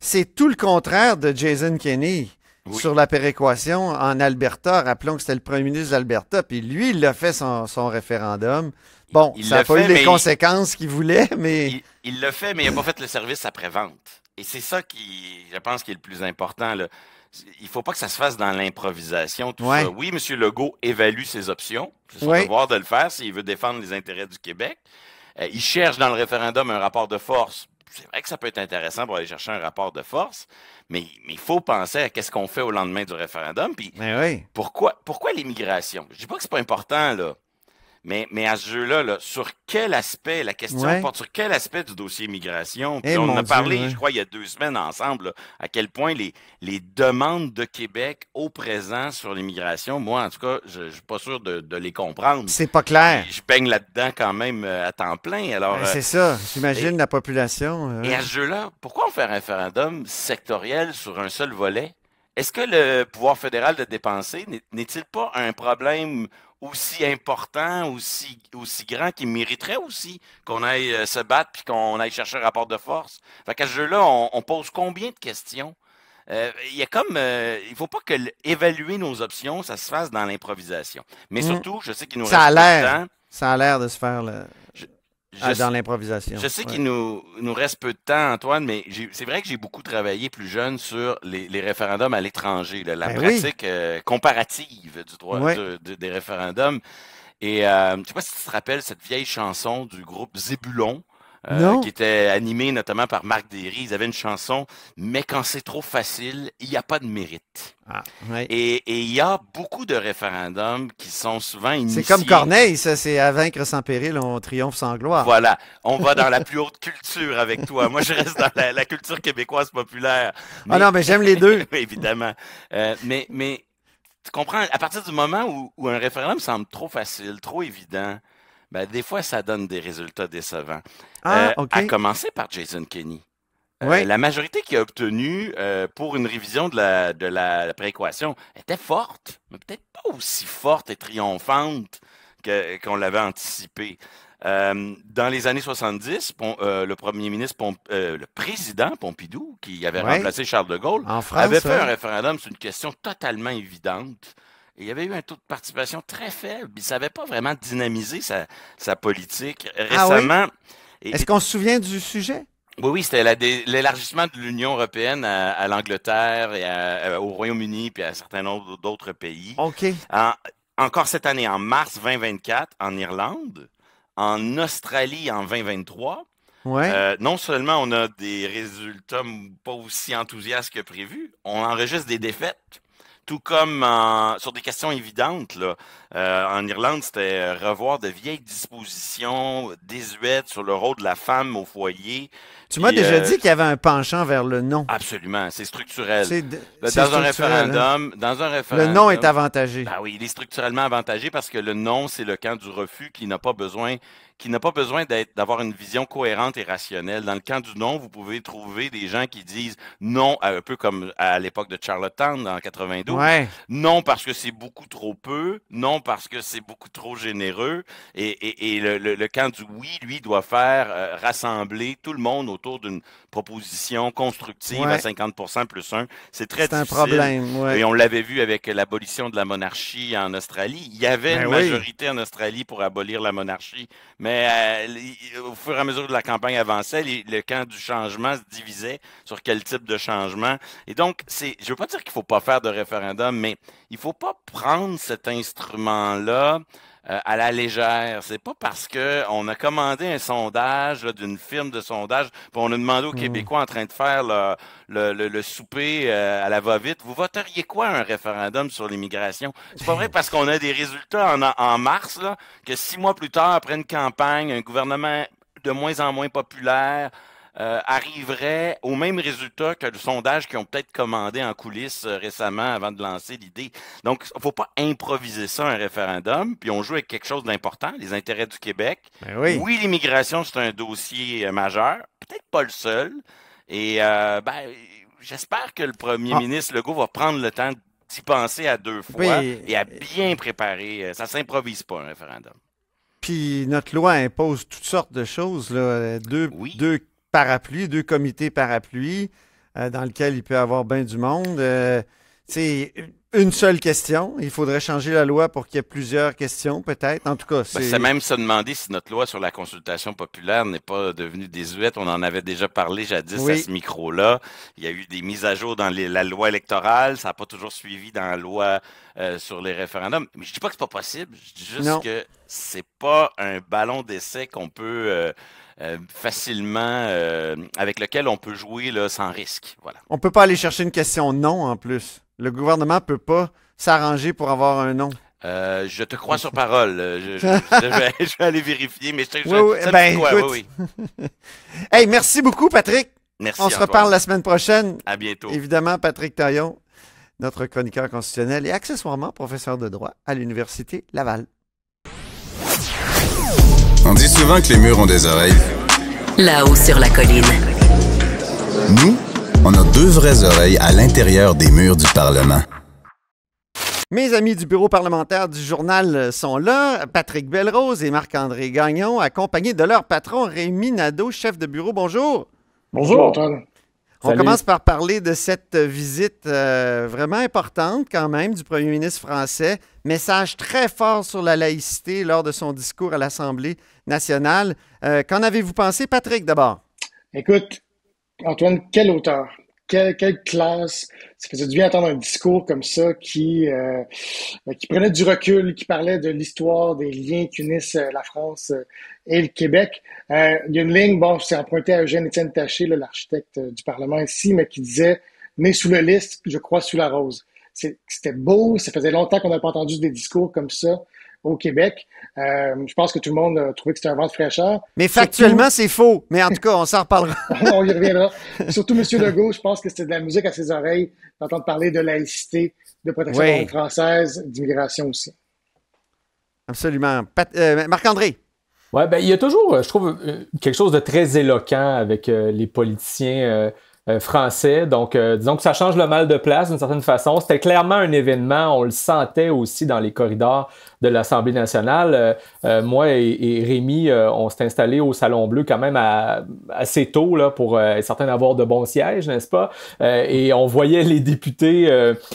c'est tout le contraire de Jason Kenney. sur la péréquation en Alberta. Rappelons que c'était le premier ministre d'Alberta, puis lui, il a fait son, référendum. Bon, il, ça n'a pas eu les conséquences qu'il voulait, mais... Il l'a fait, mais il n'a pas fait le service après-vente. Et c'est ça qui, je pense, est le plus important. Il ne faut pas que ça se fasse dans l'improvisation. Oui, M. Legault évalue ses options. C'est son devoir de le faire s'il veut défendre les intérêts du Québec. Euh, il cherche dans le référendum un rapport de force c'est vrai que ça peut être intéressant pour aller chercher un rapport de force, mais il faut penser à qu'est-ce qu'on fait au lendemain du référendum. Puis pourquoi, l'immigration? Je ne dis pas que c'est pas important, là. Mais, mais à ce jeu-là, sur quel aspect, la question porte sur quel aspect du dossier immigration? Puis eh on a parlé, je crois, il y a deux semaines ensemble, à quel point les, les demandes de Québec au présent sur l'immigration, moi, en tout cas, je ne suis pas sûr de, les comprendre. C'est pas clair. je peigne là-dedans quand même euh, à temps plein. Alors, ben, euh, c'est ça, j'imagine la population. Euh, et à ce jeu-là, pourquoi on fait un référendum sectoriel sur un seul volet? Est-ce que le pouvoir fédéral de dépenser n'est-il pas un problème aussi important, aussi, aussi grand, qui mériterait aussi qu'on aille euh, se battre puis qu'on aille chercher un rapport de force. Fait qu'à ce jeu-là, on, pose combien de questions? Euh, il y a comme, euh, il faut pas que évaluer nos options, ça se fasse dans l'improvisation. Mais mm. surtout, je sais qu'il nous ça a l'air, Ça a l'air de se faire, ah, dans l'improvisation. Je sais qu'il nous, nous reste peu de temps, Antoine, mais c'est vrai que j'ai beaucoup travaillé plus jeune sur les, référendums à l'étranger, la ben pratique euh, comparative du droit des référendums. Et tu euh, je sais pas si tu te rappelles cette vieille chanson du groupe Zébulon. Euh, qui était animé notamment par Marc Derry. Ils avaient une chanson, mais quand c'est trop facile, il n'y a pas de mérite. Ah, Et il y a beaucoup de référendums qui sont souvent initiés. C'est comme Corneille, ça, c'est à vaincre sans péril, on triomphe sans gloire. Voilà, <laughs> on va dans la plus haute culture avec toi. Moi, je reste dans la, culture québécoise populaire. Ah non, mais j'aime les deux. <laughs> Évidemment. Euh, mais, mais tu comprends, à partir du moment où un référendum semble trop facile, trop évident, ben, des fois, ça donne des résultats décevants. Ah, euh, à commencer par Jason Kenney. Euh, la majorité qu'il a obtenue euh, pour une révision de la, de prééquation était forte, mais peut-être pas aussi forte et triomphante qu'on l'avait anticipé. dans les années 70, le premier ministre, le président Pompidou, qui avait remplacé Charles de Gaulle, avait fait un référendum sur une question totalement évidente il y avait eu un taux de participation très faible. Il ne savait pas vraiment dynamiser sa, politique. Ah récemment. Est-ce qu'on se souvient du sujet? Oui, oui, c'était l'élargissement de l'Union européenne à, l'Angleterre et euh, au Royaume-Uni puis à certains nombre d'autres pays. OK. encore cette année, en mars 2024, en Irlande, en Australie en 2023. Ouais. Euh, non seulement on a des résultats pas aussi enthousiastes que prévu, on enregistre des défaites tout comme euh, sur des questions évidentes, là, euh, en Irlande, c'était euh, revoir de vieilles dispositions désuètes sur le rôle de la femme au foyer. Tu m'as déjà euh, dit qu'il y avait un penchant vers le non. Absolument, c'est structurel. dans, un hein? référendum, dans un référendum, le non est avantagé. Ben oui, il est structurellement avantagé parce que le non, c'est le camp du refus qui n'a pas besoin qui n'a pas besoin d'avoir une vision cohérente et rationnelle. Dans le camp du non, vous pouvez trouver des gens qui disent non, un peu comme à l'époque de Charlottetown en 92. Non parce que c'est beaucoup trop peu, non parce que c'est beaucoup trop généreux. Et, le, camp du oui, lui, doit faire euh, rassembler tout le monde autour d'une proposition constructive à 50 plus 1. C'est très difficile. un problème. Ouais. Et on l'avait vu avec l'abolition de la monarchie en Australie. Il y avait ben une majorité en Australie pour abolir la monarchie, mais euh, au fur et à mesure que la campagne avançait, le camp du changement se divisait sur quel type de changement. Et donc, je ne veux pas dire qu'il ne faut pas faire de référendum, mais il faut pas prendre cet instrument-là euh, à la légère. C'est pas parce que on a commandé un sondage d'une firme de sondage, on a demandé aux hmm. Québécois en train de faire le, le, le, souper euh, à la va-vite, vous voteriez quoi un référendum sur l'immigration? C'est pas vrai parce qu'on a des résultats en, en mars là, que six mois plus tard, après une campagne, un gouvernement de moins en moins populaire, euh, arriverait au même résultat que le sondage qu'ils ont peut-être commandé en coulisses euh, récemment avant de lancer l'idée. Donc, il ne faut pas improviser ça, un référendum, puis on joue avec quelque chose d'important, les intérêts du Québec. Ben oui, l'immigration, c'est un dossier euh, majeur, peut-être pas le seul. Et ben, j'espère que le premier ah. ministre Legault va prendre le temps d'y penser à deux fois et à bien préparer. Ça ne s'improvise pas, un référendum. Puis notre loi impose toutes sortes de choses, là. Deux, deux parapluie, deux comités parapluie, euh, dans lequel il peut y avoir bien du monde. Euh, c'est une seule question. Il faudrait changer la loi pour qu'il y ait plusieurs questions, peut-être. En tout cas, ben, c'est. C'est même se demander si notre loi sur la consultation populaire n'est pas devenue désuète. On en avait déjà parlé jadis à ce micro-là. Il y a eu des mises à jour dans la loi électorale. Ça n'a pas toujours suivi dans la loi euh, sur les référendums. Mais je dis pas que c'est pas possible. Je dis juste que c'est pas un ballon d'essai qu'on peut. Euh, facilement, euh, avec lequel on peut jouer sans risque. Voilà. On ne peut pas aller chercher une question non en plus. Le gouvernement ne peut pas s'arranger pour avoir un non. Euh, je te crois sur parole. Je, vais, aller vérifier, mais je hey, merci beaucoup, Patrick. Merci. On se reparle la semaine prochaine. À bientôt. Évidemment, Patrick Taillon, notre chroniqueur constitutionnel et accessoirement professeur de droit à l'Université Laval. On dit souvent que les murs ont des oreilles. Là-haut sur la colline. Nous, on a deux vraies oreilles à l'intérieur des murs du Parlement. Mes amis du bureau parlementaire du journal sont là, Patrick Belrose et Marc-André Gagnon, accompagnés de leur patron Rémi Nadeau, chef de bureau. Bonjour. Bonjour, Antoine. On commence par parler de cette euh, visite euh, vraiment importante quand même du premier ministre français. Message très fort sur la laïcité lors de son discours à l'Assemblée nationale. Euh, qu'en avez-vous pensé, Patrick, d'abord? Écoute, Antoine, quel auteur? quelle, quelle, classe. Ça faisait du bien d'entendre un discours comme ça qui, euh, qui prenait du recul, qui parlait de l'histoire, des liens qui unissent euh, la France euh, et le Québec. il y a une ligne, bon, c'est emprunté à Eugène-Étienne Taché, l'architecte du Parlement ici, mais qui disait « "Mais sous le liste, je crois sous la rose ». C'était beau, ça faisait longtemps qu'on n'avait pas entendu des discours comme ça au Québec. Euh, je pense que tout le monde a trouvé que c'était un vent de fraîcheur. Mais factuellement, c'est faux. Mais en tout cas, on s'en reparlera. <laughs> on y reviendra. Surtout M. Legault, je pense que c'était de la musique à ses oreilles d'entendre parler de laïcité, de protection française, d'immigration aussi. Absolument. Euh, Marc-André. Ouais, ben, il y a toujours, euh, je trouve, quelque chose de très éloquent avec les politiciens français. Donc, disons que ça change le mal de place d'une certaine façon. C'était clairement un événement. On le sentait aussi dans les corridors de l'Assemblée nationale. Euh, euh, moi et, Rémi, euh, on s'est installés au Salon Bleu quand même assez tôt là, pour être certain d'avoir de bons sièges, n'est-ce pas? et on voyait les députés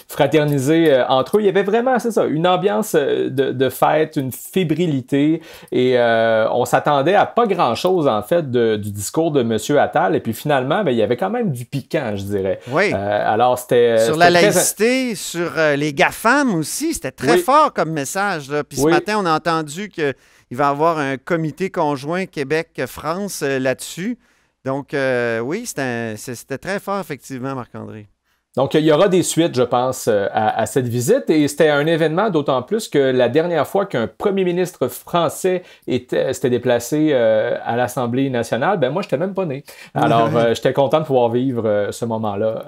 fraterniser entre eux. Il y avait vraiment, c'est ça, une ambiance de, fête, une fébrilité. Et on s'attendait à pas grand-chose, en fait, du discours de M. Attal. Et puis finalement, ben, il y avait quand même du piquant, je dirais. Oui. alors, c'était. Sur la laïcité, sur les GAFAM aussi, c'était très fort comme message. Puis ce matin, on a entendu qu'il va y avoir un comité conjoint Québec-France euh, là-dessus. Donc, euh, oui, c'était très fort, effectivement, Marc-André. Donc, il y aura des suites, je pense, euh, à, cette visite. Et c'était un événement d'autant plus que la dernière fois qu'un premier ministre français s'était déplacé à l'Assemblée nationale, ben moi, je n'étais même pas né. Alors, <laughs> j'étais content de pouvoir vivre ce moment-là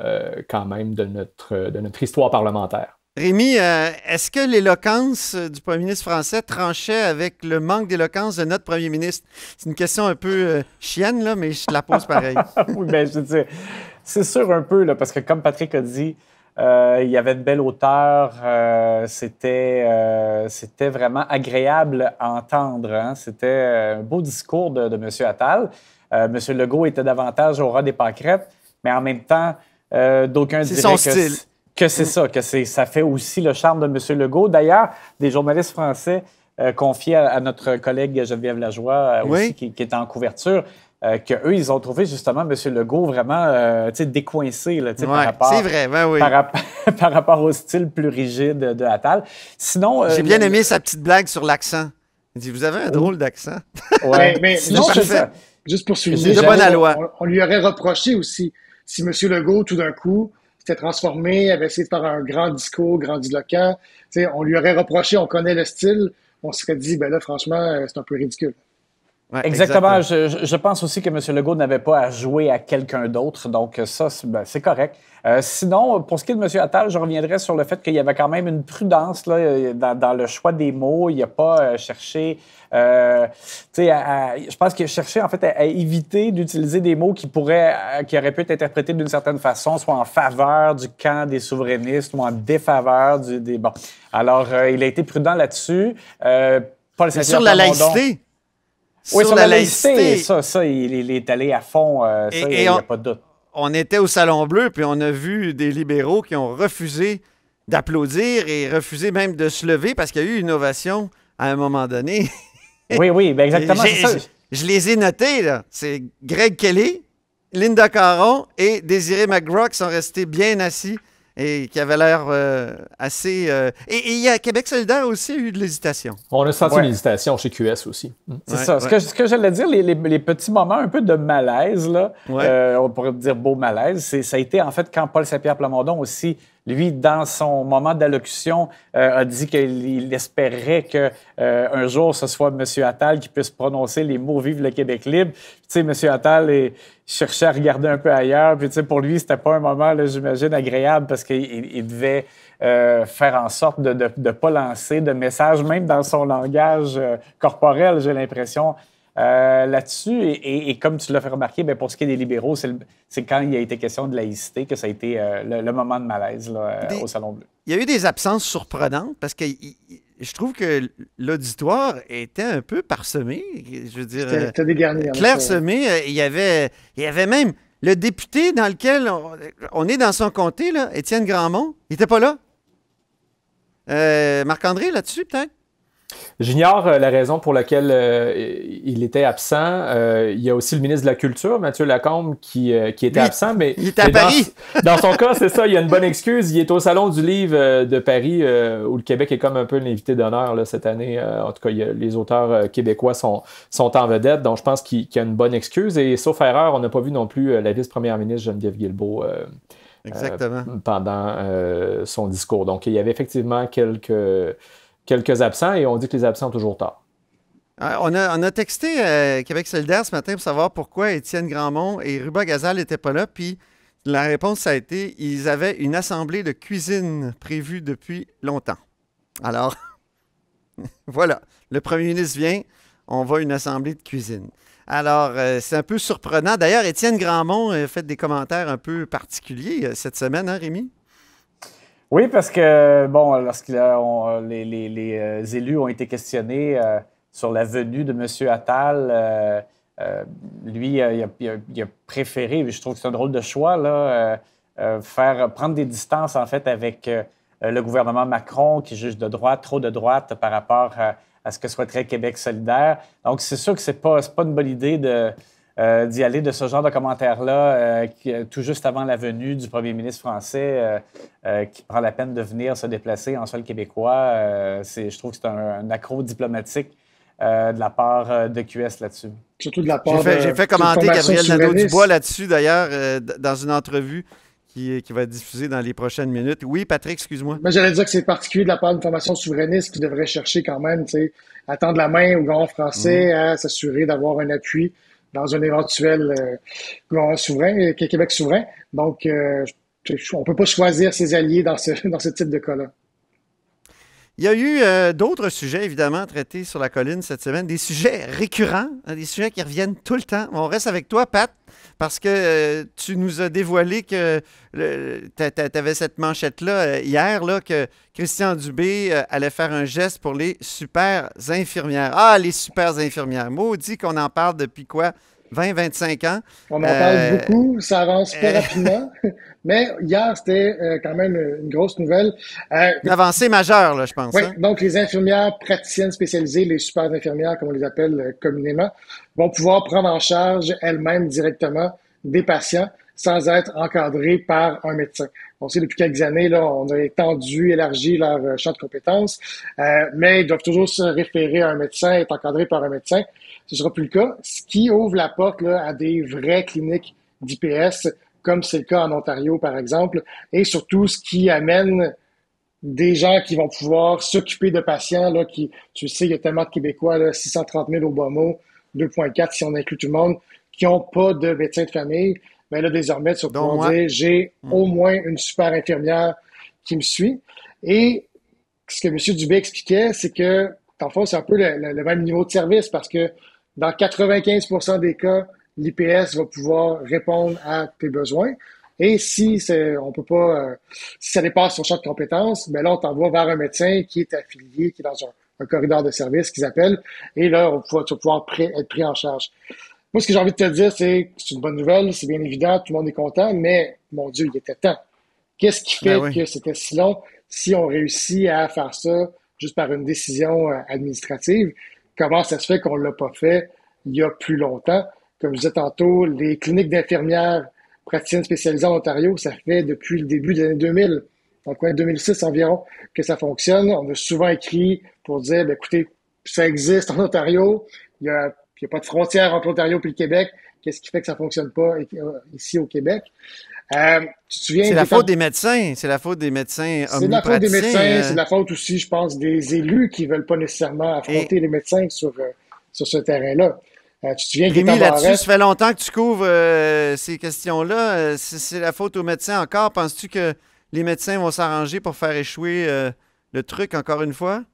quand même de notre, de notre histoire parlementaire. Rémi, euh, est-ce que l'éloquence euh, du premier ministre français tranchait avec le manque d'éloquence de notre premier ministre? C'est une question un peu euh, chienne, là, mais je la pose pareil. <laughs> oui, bien, je veux c'est sûr un peu, là, parce que comme Patrick a dit, il y avait de belles hauteur, c'était, c'était vraiment agréable à entendre. Hein. C'était un beau discours de, M. Attal. M. Legault était davantage au ras des pâquerettes, mais en même temps, d'aucuns dirait son que... Style. Que c'est ça, que c'est, ça fait aussi le charme de M. Legault. D'ailleurs, des journalistes français euh, confiaient à, notre collègue Geneviève Lajoie euh, aussi, qui, qui, est en couverture, euh, que qu'eux, ils ont trouvé justement M. Legault vraiment décoincé par, rapport, oui. par, rapport au style plus rigide de Attal. Sinon, J'ai bien aimé sa petite blague sur l'accent. Il dit Vous avez un oh. drôle d'accent. Oui, mais <laughs> ça. Juste pour souligner, de bonne on, on, lui aurait reproché aussi si M. Legault, tout d'un coup, s'est transformé, avait essayé de faire un grand discours, grandiloquent. on lui aurait reproché, on connaît le style, on se serait dit, ben là, franchement, euh, c'est un peu ridicule exactement. Je, je, pense aussi que M. Legault n'avait pas à jouer à quelqu'un d'autre. Donc, ça, ben, c'est correct. Euh, sinon, pour ce qui est de M. Attal, je reviendrai sur le fait qu'il y avait quand même une prudence là, dans, dans, le choix des mots. Il n'a pas euh, cherché. Euh, à, je pense qu'il a cherché en fait à, éviter d'utiliser des mots qui pourraient, euh, qui auraient pu être interprétés d'une certaine façon, soit en faveur du camp des souverainistes ou en défaveur du, des. Bon. Alors, euh, il a été prudent là-dessus. Sur la laïcité oui, sur, la, Ça, ça il, est allé à fond, euh, ça, a pas doute. On était au Salon Bleu, puis on a vu des libéraux qui ont refusé d'applaudir et refusé même de se lever parce qu'il y a eu une ovation à un moment donné. <laughs> oui, oui, ben exactement. Ça. Je, les ai notés, là. C'est Greg Kelly, Linda Caron et Désiré McGraw qui sont restés bien assis et qui avait l'air euh, assez. Euh, et, et, Québec solidaire aussi a eu de l'hésitation. On a senti l'hésitation chez QS aussi. Mm. C'est ça. Ce que, ce que j'allais dire, les, petits moments un peu de malaise, là, euh, on pourrait dire beau malaise, ça a été en fait quand Paul pierre Plamondon aussi lui, dans son moment d'allocution, euh, a dit qu'il espérait que euh, un jour, ce soit M. Attal qui puisse prononcer les mots Vive le Québec libre. Tu sais, M. Attal est, cherchait à regarder un peu ailleurs. Puis, tu sais, pour lui, c'était pas un moment, j'imagine, agréable parce qu'il devait euh, faire en sorte de ne pas lancer de messages, même dans son langage corporel, j'ai l'impression euh, là-dessus. Et, comme tu l'as fait remarquer, ben, pour ce qui est des libéraux, c'est quand il a été question de laïcité que ça a été euh, le, moment de malaise euh, au Salon Bleu. Il y a eu des absences surprenantes parce que je trouve que l'auditoire était un peu parsemé. Je veux dire, Clairsemé, il y avait, il y avait même le député dans lequel on, est dans son comté, Étienne Grandmont, il n'était pas là. Marc-André, là-dessus, peut-être? J'ignore euh, la raison pour laquelle euh, il était absent. Euh, il y a aussi le ministre de la Culture, Mathieu Lacombe, qui, était absent. Mais, il était à Paris. Dans, son cas, c'est ça, il y a une bonne excuse. Il est au Salon du Livre de Paris, où le Québec est comme un peu l'invité d'honneur cette année. en tout cas, les auteurs québécois sont, sont en vedette, donc je pense qu'il y a une bonne excuse. Et sauf erreur, on n'a pas vu non plus la vice-première ministre Geneviève Guilbeault. pendant son discours. Donc, il y avait effectivement quelques quelques absents et on dit que les absents ont toujours tard. Euh, on a, on a texté euh, Québec solidaire ce matin pour savoir pourquoi Étienne Grandmont et Ruba Gazal n'étaient pas là. Puis la réponse, ça a été ils avaient une assemblée de cuisine prévue depuis longtemps. Alors, <laughs> voilà. Le premier ministre vient, on voit une assemblée de cuisine. Alors, euh, c'est un peu surprenant. D'ailleurs, Étienne Grandmont a fait des commentaires un peu particuliers cette semaine, hein, Rémi? Oui, parce que, bon, lorsqu'il euh, euh, les, les, euh, élus ont été questionnés sur la venue de M. Attal, lui, il a, il, a, préféré, je trouve que c'est un drôle de choix, là, faire, prendre des distances, en fait, avec le gouvernement Macron, qui juge de droite, trop de droite par rapport à, ce que souhaiterait Québec solidaire. Donc, c'est sûr que ce n'est pas, pas une bonne idée de euh, d'y aller de ce genre de commentaires-là, euh, euh, tout juste avant la venue du premier ministre français qui prend la peine de venir se déplacer en sol québécois. je trouve que c'est un, accro diplomatique de la part de QS là-dessus. Surtout de la part J'ai fait, fait commenter Gabriel Nadeau-Dubois là-dessus, d'ailleurs, dans une entrevue. Qui, qui, va être diffusée dans les prochaines minutes. Oui, Patrick, excuse-moi. j'allais dire que c'est particulier de la part d'une formation souverainiste qui devrait chercher quand même, tu sais, à tendre la main au grand français, mm. à s'assurer d'avoir un appui dans un éventuel euh, gouvernement souverain, euh, Québec souverain. Donc, euh, on ne peut pas choisir ses alliés dans ce, <laughs> dans ce type de cas-là. Il y a eu euh, d'autres sujets, évidemment, traités sur la colline cette semaine, des sujets récurrents, hein, des sujets qui reviennent tout le temps. On reste avec toi, Pat, parce que euh, tu nous as dévoilé que tu avais cette manchette-là euh, hier, là, que Christian Dubé allait faire un geste pour les super infirmières. Ah, les super infirmières. Maudit qu'on en parle depuis quoi? 20-25 ans. On en parle euh, beaucoup, ça avance pas euh, rapidement. <laughs> Mais hier, c'était euh, quand même une grosse nouvelle. une avancée majeure, là, je pense. Oui, hein. donc les infirmières praticiennes spécialisées, les super infirmières, comme on les appelle communément, vont pouvoir prendre en charge elles-mêmes directement des patients sans être encadrées par un médecin. On sait depuis quelques années, là, on a étendu, élargi leur euh, champ de compétences, euh, mais ils doivent toujours se référer à un médecin, être encadrés par un médecin. Ce ne sera plus le cas, ce qui ouvre la porte à des vraies cliniques d'IPS, comme c'est le cas en Ontario, par exemple, et surtout ce qui amène des gens qui vont pouvoir s'occuper de patients, là, qui, tu sais, il y a tellement de Québécois, là, 630 000 au bas mot, 2.4 si on inclut tout le monde, qui n'ont pas de médecin de famille mais ben là, désormais, tu vas pouvoir dire, j'ai hmm. au moins une super infirmière qui me suit. Et ce que M. Dubé expliquait, c'est que, en fait, c'est un peu le, même niveau de service parce que dans 95 des cas, l'IPS va pouvoir répondre à tes besoins. Et si on peut pas, euh, si ça dépasse son champ de compétences, mais ben là, on t'envoie vers un médecin qui est affilié, qui est dans un, corridor de service qu'ils appellent, et là, on tu vas pouvoir être pris en charge. Moi, ce que j'ai envie de te dire, c'est que c'est une bonne nouvelle, c'est bien évident, tout le monde est content, mais mon Dieu, il était temps. Qu'est-ce qui fait ben que c'était si long si on réussit à faire ça juste par une décision euh, administrative? Comment ça se fait qu'on ne l'a pas fait il y a plus longtemps? Comme je disais tantôt, les cliniques d'infirmières praticiennes spécialisées en Ontario, ça fait depuis le début des années 2000, donc en 2006 environ, que ça fonctionne. On a souvent écrit pour dire, ben, écoutez, ça existe en Ontario, il y a il n'y a pas de frontière entre l'Ontario et le Québec. Qu'est-ce qui fait que ça ne fonctionne pas euh, ici au Québec? Euh, c'est la faute des médecins, c'est la faute des médecins C'est la faute des médecins, hein. c'est la faute aussi, je pense, des élus qui ne veulent pas nécessairement affronter les médecins sur, euh, sur ce terrain-là. tu te souviens, Rémi, là-dessus, ça fait longtemps que tu couvres ces questions-là. c'est la faute aux médecins encore. Penses-tu que les médecins vont s'arranger pour faire échouer le truc encore une fois?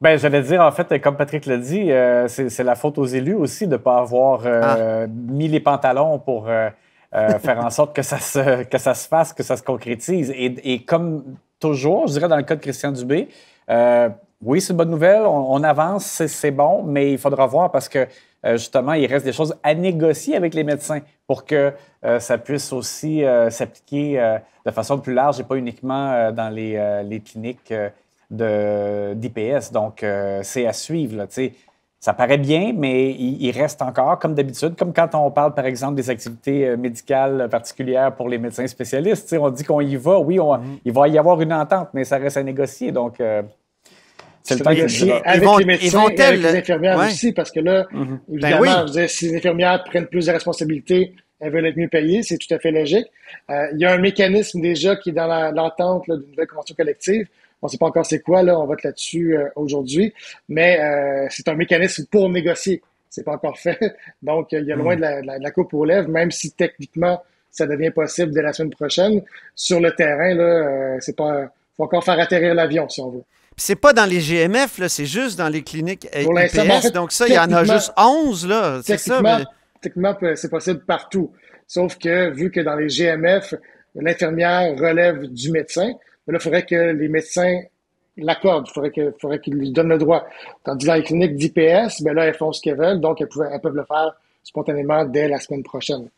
Ben, j'allais dire, en fait, comme Patrick l'a dit, euh, c'est la faute aux élus aussi de ne pas avoir euh, ah. mis les pantalons pour euh, faire en sorte que ça, se, que ça se fasse, que ça se concrétise. Et, comme toujours, je dirais dans le cas de Christian Dubé, oui, c'est une bonne nouvelle, on, avance, c'est bon, mais il faudra voir parce que justement, il reste des choses à négocier avec les médecins pour que ça puisse aussi s'appliquer de façon plus large et pas uniquement dans les, les cliniques d'IPS. Donc, euh, c'est à suivre. Là, ça paraît bien, mais il, reste encore, comme d'habitude, comme quand on parle, par exemple, des activités euh, médicales particulières pour les médecins spécialistes. On dit qu'on y va, oui, mm-hmm. il va y avoir une entente, mais ça reste à négocier. Donc, euh, c'est le temps que Avec les médecins et avec les infirmières aussi, parce que là, mm-hmm. ben évidemment, si les infirmières prennent plus de responsabilités, elles veulent être mieux payées, c'est tout à fait logique. il y a un mécanisme déjà qui est dans l'entente d'une nouvelle convention collective on ne sait pas encore c'est quoi, là, on vote là-dessus euh, aujourd'hui, mais euh, c'est un mécanisme pour négocier. C'est pas encore fait. <laughs> Donc, il y a loin mm. de la, coupe aux lèvres, même si techniquement, ça devient possible dès la semaine prochaine. Sur le terrain, là, euh, c'est pas. faut encore faire atterrir l'avion, si on veut. C'est pas dans les GMF, là, c'est juste dans les cliniques Pour ben, donc ça, il y en a juste 11, là. C'est Techniquement, c'est possible partout. Sauf que, vu que dans les GMF, l'infirmière relève du médecin, là, il faudrait que les médecins l'accordent. Il faudrait qu'ils lui donnent le droit. Tandis dans les cliniques d'IPS, ben là, elles font ce qu'elles veulent, donc elles, peuvent le faire spontanément dès la semaine prochaine.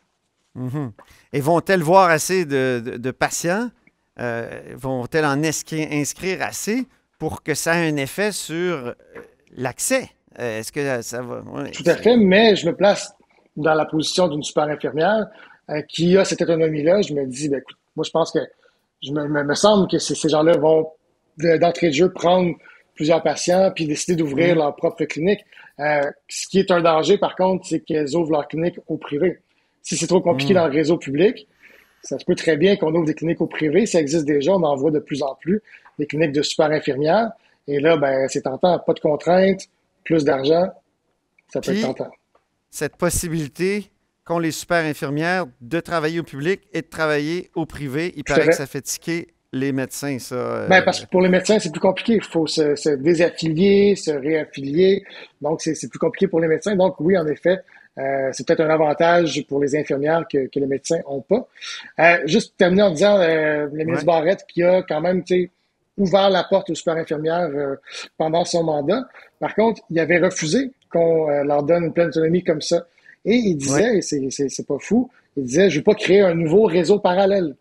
Mhm. Et vont-elles voir assez de, patients? Euh, vont-elles en inscrire assez pour que ça ait un effet sur euh, l'accès? Euh, est-ce que ça va? Tout à fait, mais je me place dans la position d'une super infirmière qui a cette autonomie-là. Je me dis, ben, écoute, moi, je pense que je me, semble que ces gens-là vont d'entrée de jeu prendre plusieurs patients puis décider d'ouvrir mm-hmm. leur propre clinique. Euh, ce qui est un danger, par contre, c'est qu'elles ouvrent leur clinique au privé. Si c'est trop compliqué mm. dans le réseau public, ça se peut très bien qu'on ouvre des cliniques au privé. Ça existe déjà, on en voit de plus en plus, des cliniques de super infirmières. Et là, ben, c'est tentant, pas de contraintes, plus d'argent, ça peut être tentant. Cette possibilité qu'ont les super infirmières de travailler au public et de travailler au privé. Il paraît que ça fait tiquer les médecins, ça. Euh... Ben, parce que pour les médecins, c'est plus compliqué. Il faut se, désaffilier, se réaffilier. Donc, c'est plus compliqué pour les médecins. Donc, oui, en effet, euh, c'est peut-être un avantage pour les infirmières que, les médecins n'ont pas. Euh, juste terminer en disant, euh, le ministre Barrette qui a quand même, tu ouvert la porte aux super infirmières pendant son mandat. Par contre, il avait refusé qu'on leur donne une pleine autonomie comme ça. Et il disait, et c'est pas fou, il disait, je ne vais pas créer un nouveau réseau parallèle.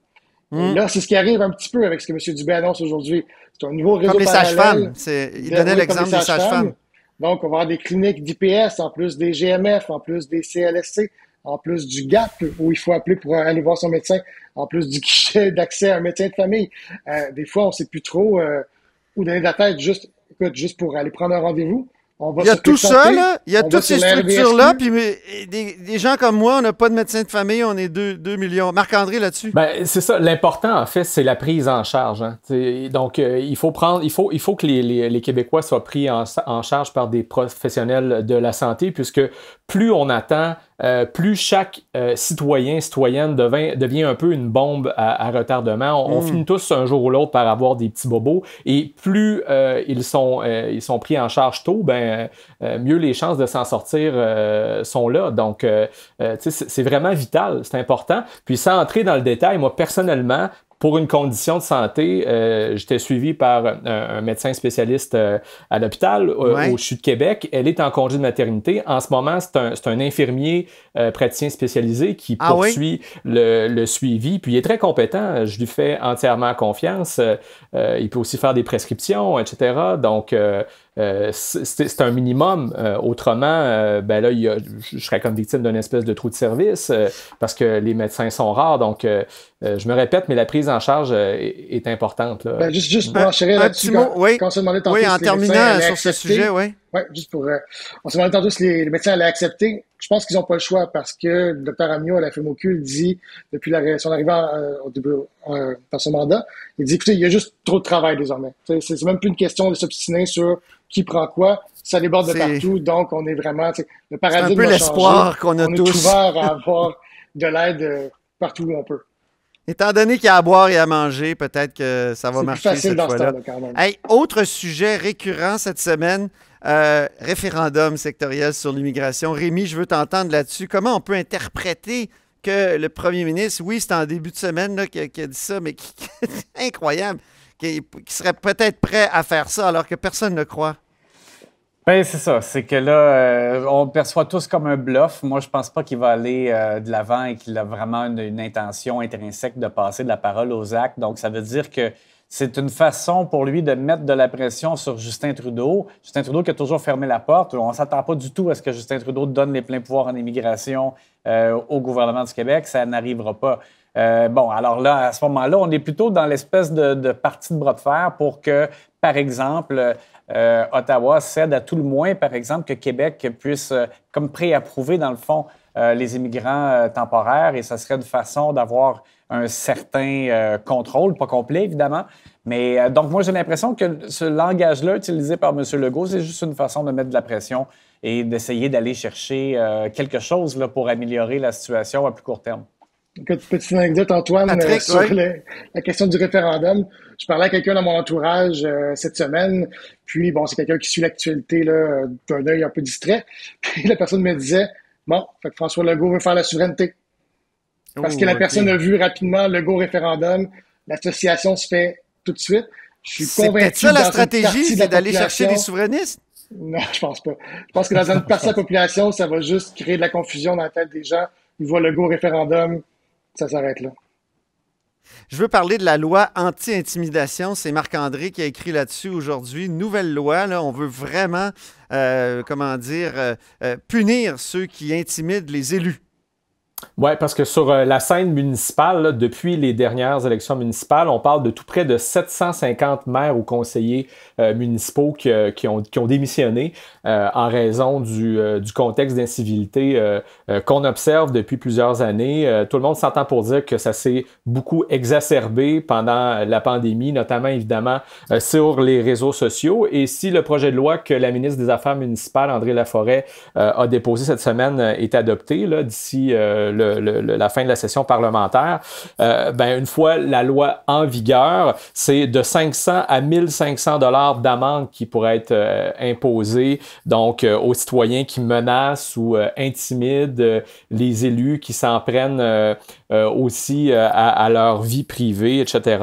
Et hmm. Là, c'est ce qui arrive un petit peu avec ce que M. Dubé annonce aujourd'hui. C'est un nouveau réseau comme les parallèle. il donnait l'exemple des sages-femmes. Donc, on va avoir des cliniques d'IPS, en plus des GMF, en plus des CLSC, en plus du GAP, où il faut appeler pour aller voir son médecin, en plus du guichet <laughs> d'accès à un médecin de famille. Euh, des fois, on ne sait plus trop euh, où donner de la tête juste, écoute, juste pour aller prendre un rendez-vous il y a tout ça, là. Il y a toutes ces structures-là. Puis des, gens comme moi, on n'a pas de médecin de famille, on est 2 millions. Marc-André, là-dessus. Ben, c'est ça. L'important, en fait, c'est la prise en charge. Hein. Donc, euh, il, faut prendre, il, faut, il faut que les, Québécois soient pris en, charge par des professionnels de la santé, puisque plus on attend euh, plus chaque euh, citoyen, citoyenne devient, devient, un peu une bombe à, retardement. On, hmm. finit tous un jour ou l'autre par avoir des petits bobos et plus euh, ils, sont, ils sont pris en charge tôt, ben, mieux les chances de s'en sortir sont là. Donc, c'est vraiment vital, c'est important. Puis sans entrer dans le détail, moi personnellement, pour une condition de santé, euh, j'étais suivi par un, médecin spécialiste euh, à l'hôpital euh, au sud de Québec. Elle est en congé de maternité. En ce moment, c'est un, un, infirmier praticien spécialisé qui ah poursuit le, le, suivi. Puis il est très compétent. Je lui fais entièrement confiance. il peut aussi faire des prescriptions, etc. Donc, euh, c'est un minimum. Euh, autrement, euh, ben là, je, serais comme victime d'une espèce de trou de service parce que les médecins sont rares. Donc, je me répète, mais la prise en charge est, importante. Là. Ben, juste, juste ben, pour enchaîner un petit oui en terminant sur ce sujet, oui. Oui, juste pour. Euh, on s'est demandé tantôt si les, médecins allaient accepter. Je pense qu'ils n'ont pas le choix parce que le docteur Amio à la FMOQ dit, depuis la, son arrivée euh, au début, euh, par son mandat, il dit écoutez, il y a juste trop de travail désormais. C'est même plus une question de s'obstiner sur qui prend quoi. Ça déborde de partout, donc on est vraiment. Le paradigme. un peu l'espoir qu'on a tous. On est ouvert à avoir de l'aide euh, partout où on peut. Étant donné qu'il y a à boire et à manger, peut-être que ça va marcher plus facile cette temps là même. hey, autre sujet récurrent cette semaine, euh, référendum sectoriel sur l'immigration. Rémi, je veux t'entendre là-dessus. Comment on peut interpréter que le premier ministre, oui, c'est en début de semaine qu'il, a, dit ça, mais qui, incroyable, qu'il, serait peut-être prêt à faire ça alors que personne ne croit? Ben, c'est ça. C'est que là, euh, on perçoit tous comme un bluff. Moi, je pense pas qu'il va aller euh, de l'avant et qu'il a vraiment une, intention intrinsèque de passer de la parole aux actes. Donc, ça veut dire que c'est une façon pour lui de mettre de la pression sur Justin Trudeau. Justin Trudeau qui a toujours fermé la porte. On ne s'attend pas du tout à ce que Justin Trudeau donne les pleins pouvoirs en immigration euh, au gouvernement du Québec. Ça n'arrivera pas. Euh, bon, alors là, à ce moment-là, on est plutôt dans l'espèce de, partie de bras de fer pour que, par exemple, euh, Ottawa cède à tout le moins, par exemple, que Québec puisse, comme pré-approuver, dans le fond, les immigrants temporaires. Et ça serait une façon d'avoir un certain euh, contrôle, pas complet évidemment. Mais euh, donc moi j'ai l'impression que ce langage-là utilisé par M. Legault, c'est juste une façon de mettre de la pression et d'essayer d'aller chercher euh, quelque chose là, pour améliorer la situation à plus court terme. Petite anecdote, Antoine, sur la question du référendum. Je parlais à quelqu'un dans mon entourage cette semaine, puis bon, c'est quelqu'un qui suit l'actualité d'un œil un peu distrait. <laughs> Puis la personne me disait Bon, fait François Legault veut faire la souveraineté. Parce que oh, la personne a vu rapidement le go référendum, l'association se fait tout de suite. Je suis convaincu. C'est ça la stratégie, c'est d'aller chercher des souverainistes? Non, je pense pas. Je pense que dans une partie de la population, ça va juste créer de la confusion dans la tête des gens. Ils voient le go référendum, ça s'arrête là. Je veux parler de la loi anti-intimidation. C'est Marc-André qui a écrit là-dessus aujourd'hui. Nouvelle loi, là, on veut vraiment, euh, comment dire, euh, euh, punir ceux qui intimident les élus. Oui, parce que sur euh, la scène municipale, depuis les dernières élections municipales, on parle de tout près de 750 maires ou conseillers euh, municipaux qui, ont, qui, ont, démissionné euh, en raison du, du contexte d'incivilité qu'on observe depuis plusieurs années. tout le monde s'entend pour dire que ça s'est beaucoup exacerbé pendant la pandémie, notamment évidemment sur les réseaux sociaux. Et si le projet de loi que la ministre des Affaires municipales, André Laforêt, a déposé cette semaine est adopté, d'ici la fin de la session parlementaire, euh, ben, une fois la loi en vigueur, c'est de 500 à 1500 dollars d'amende qui pourrait être euh, imposée donc euh, aux citoyens qui menacent ou intimident les élus qui s'en prennent euh, aussi euh, à, leur vie privée, etc.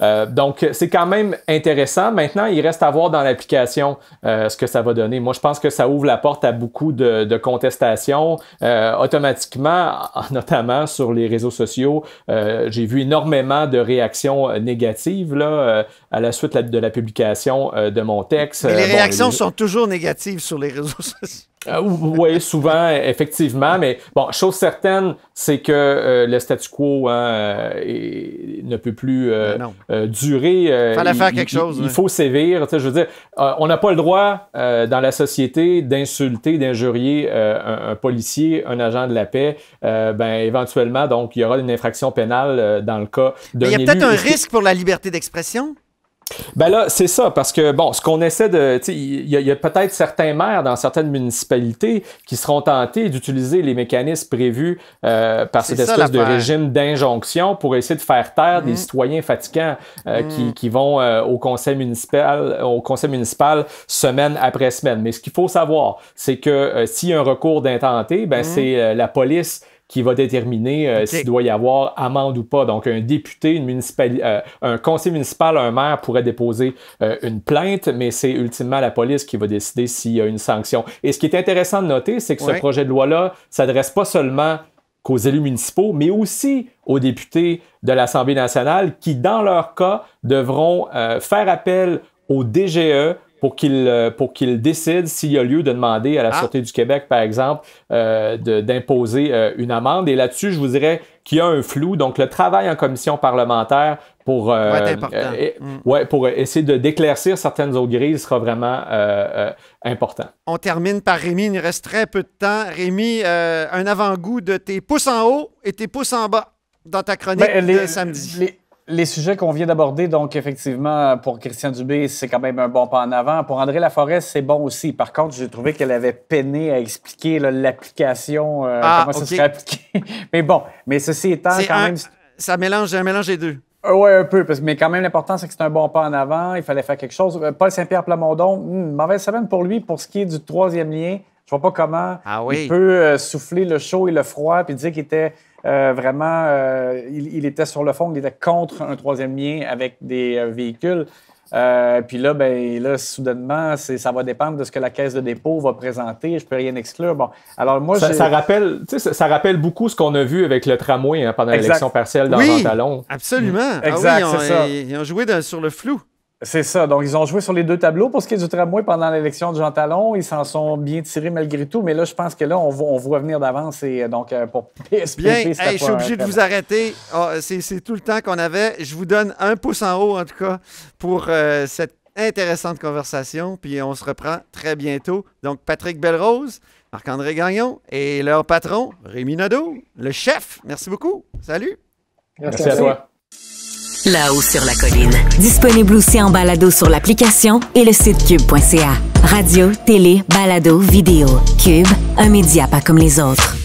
Euh, donc, c'est quand même intéressant. Maintenant, il reste à voir dans l'application ce que ça va donner. Moi, je pense que ça ouvre la porte à beaucoup de, contestations automatiquement, <laughs> notamment sur les réseaux sociaux. J'ai vu énormément de réactions négatives là, à la suite de la publication de mon texte. les réactions sont toujours négatives sur les réseaux <laughs> sociaux. Euh, oui, souvent, effectivement, mais bon, chose certaine, c'est que euh, le statu quo hein, euh, ne peut plus ben durer. il, faire quelque chose. Il, hein. faut sévir. Je veux dire, on n'a pas le droit dans la société d'insulter, d'injurier un, policier, un agent de la paix. ben, éventuellement, donc, il y aura une infraction pénale dans le cas d'un. Il y a peut-être un risque pour la liberté d'expression. Ben là, c'est ça, parce que, bon, ce qu'on essaie de. Il y, a, peut-être certains maires dans certaines municipalités qui seront tentés d'utiliser les mécanismes prévus euh, par cette espèce de régime d'injonction pour essayer de faire taire des mmh. citoyens fatigants euh, mmh. qui, qui, vont euh, au, conseil municipal, au conseil municipal semaine après semaine. Mais ce qu'il faut savoir, c'est que euh, s'il y a un recours d'intenté, ben, mmh. c'est la police qui va déterminer euh, s'il doit y avoir amende ou pas. Donc, un député, une municipal, euh, un conseil municipal, un maire pourrait déposer euh, une plainte, mais c'est ultimement la police qui va décider s'il y a une sanction. Et ce qui est intéressant de noter, c'est que ce projet de loi-là s'adresse pas seulement qu'aux élus municipaux, mais aussi aux députés de l'Assemblée nationale qui, dans leur cas, devront faire appel au DGE pour qu'il euh, pour qu'il décide s'il y a lieu de demander à la ah. Sûreté du Québec, par exemple, euh, d'imposer euh, une amende. Et là-dessus, je vous dirais qu'il y a un flou. Donc, le travail en commission parlementaire pour, mm. ouais, pour essayer de d'éclaircir certaines eaux grises sera vraiment important. On termine par Rémi. Il nous reste très peu de temps. Rémi, un avant-goût de tes pouces en haut et tes pouces en bas dans ta chronique ben, de samedi les sujets qu'on vient d'aborder, donc effectivement, pour Christian Dubé, c'est quand même un bon pas en avant. Pour André Laforest, c'est bon aussi. Par contre, j'ai trouvé qu'elle avait peiné à expliquer l'application, euh, ah, comment ça serait appliqué. <laughs> mais bon, mais ceci étant quand même. Ça mélange, un mélange des deux. Euh, oui, un peu, parce, mais quand même, l'important, c'est que c'est un bon pas en avant. Il fallait faire quelque chose. Euh, Paul Saint-Pierre Plamondon, hmm, mauvaise semaine pour lui pour ce qui est du troisième lien. Je vois pas comment ah il peut souffler le chaud et le froid puis dire qu'il était euh, vraiment, euh, il, était sur le fond, il était contre un troisième lien avec des euh, véhicules. puis là, ben, là, soudainement, ça va dépendre de ce que la caisse de dépôt va présenter. Je peux rien exclure. Bon, alors moi, ça, rappelle, ça, ça, rappelle beaucoup ce qu'on a vu avec le tramway hein, pendant l'élection partielle dans le oui, Absolument. Ah exact, ils, ont, joué sur le flou. C'est ça. Donc, ils ont joué sur les deux tableaux. Pour ce qui est du tramway, pendant l'élection de Jean Talon, ils s'en sont bien tirés malgré tout. Mais là, je pense que là, on, voit venir d'avance. Et euh, donc, euh, pour <laughs> Bien, je suis obligé de vous arrêter. Ah, c'est tout le temps qu'on avait. Je vous donne un pouce en haut, en tout cas, pour euh, cette intéressante conversation. Puis on se reprend très bientôt. Donc, Patrick Belrose, Marc-André Gagnon et leur patron, Rémi Nadeau, le chef. Merci beaucoup. Salut. Merci à toi. Là-haut sur la colline. Disponible aussi en balado sur l'application et le site cube.ca. Radio, télé, balado, vidéo. Cube, un média pas comme les autres.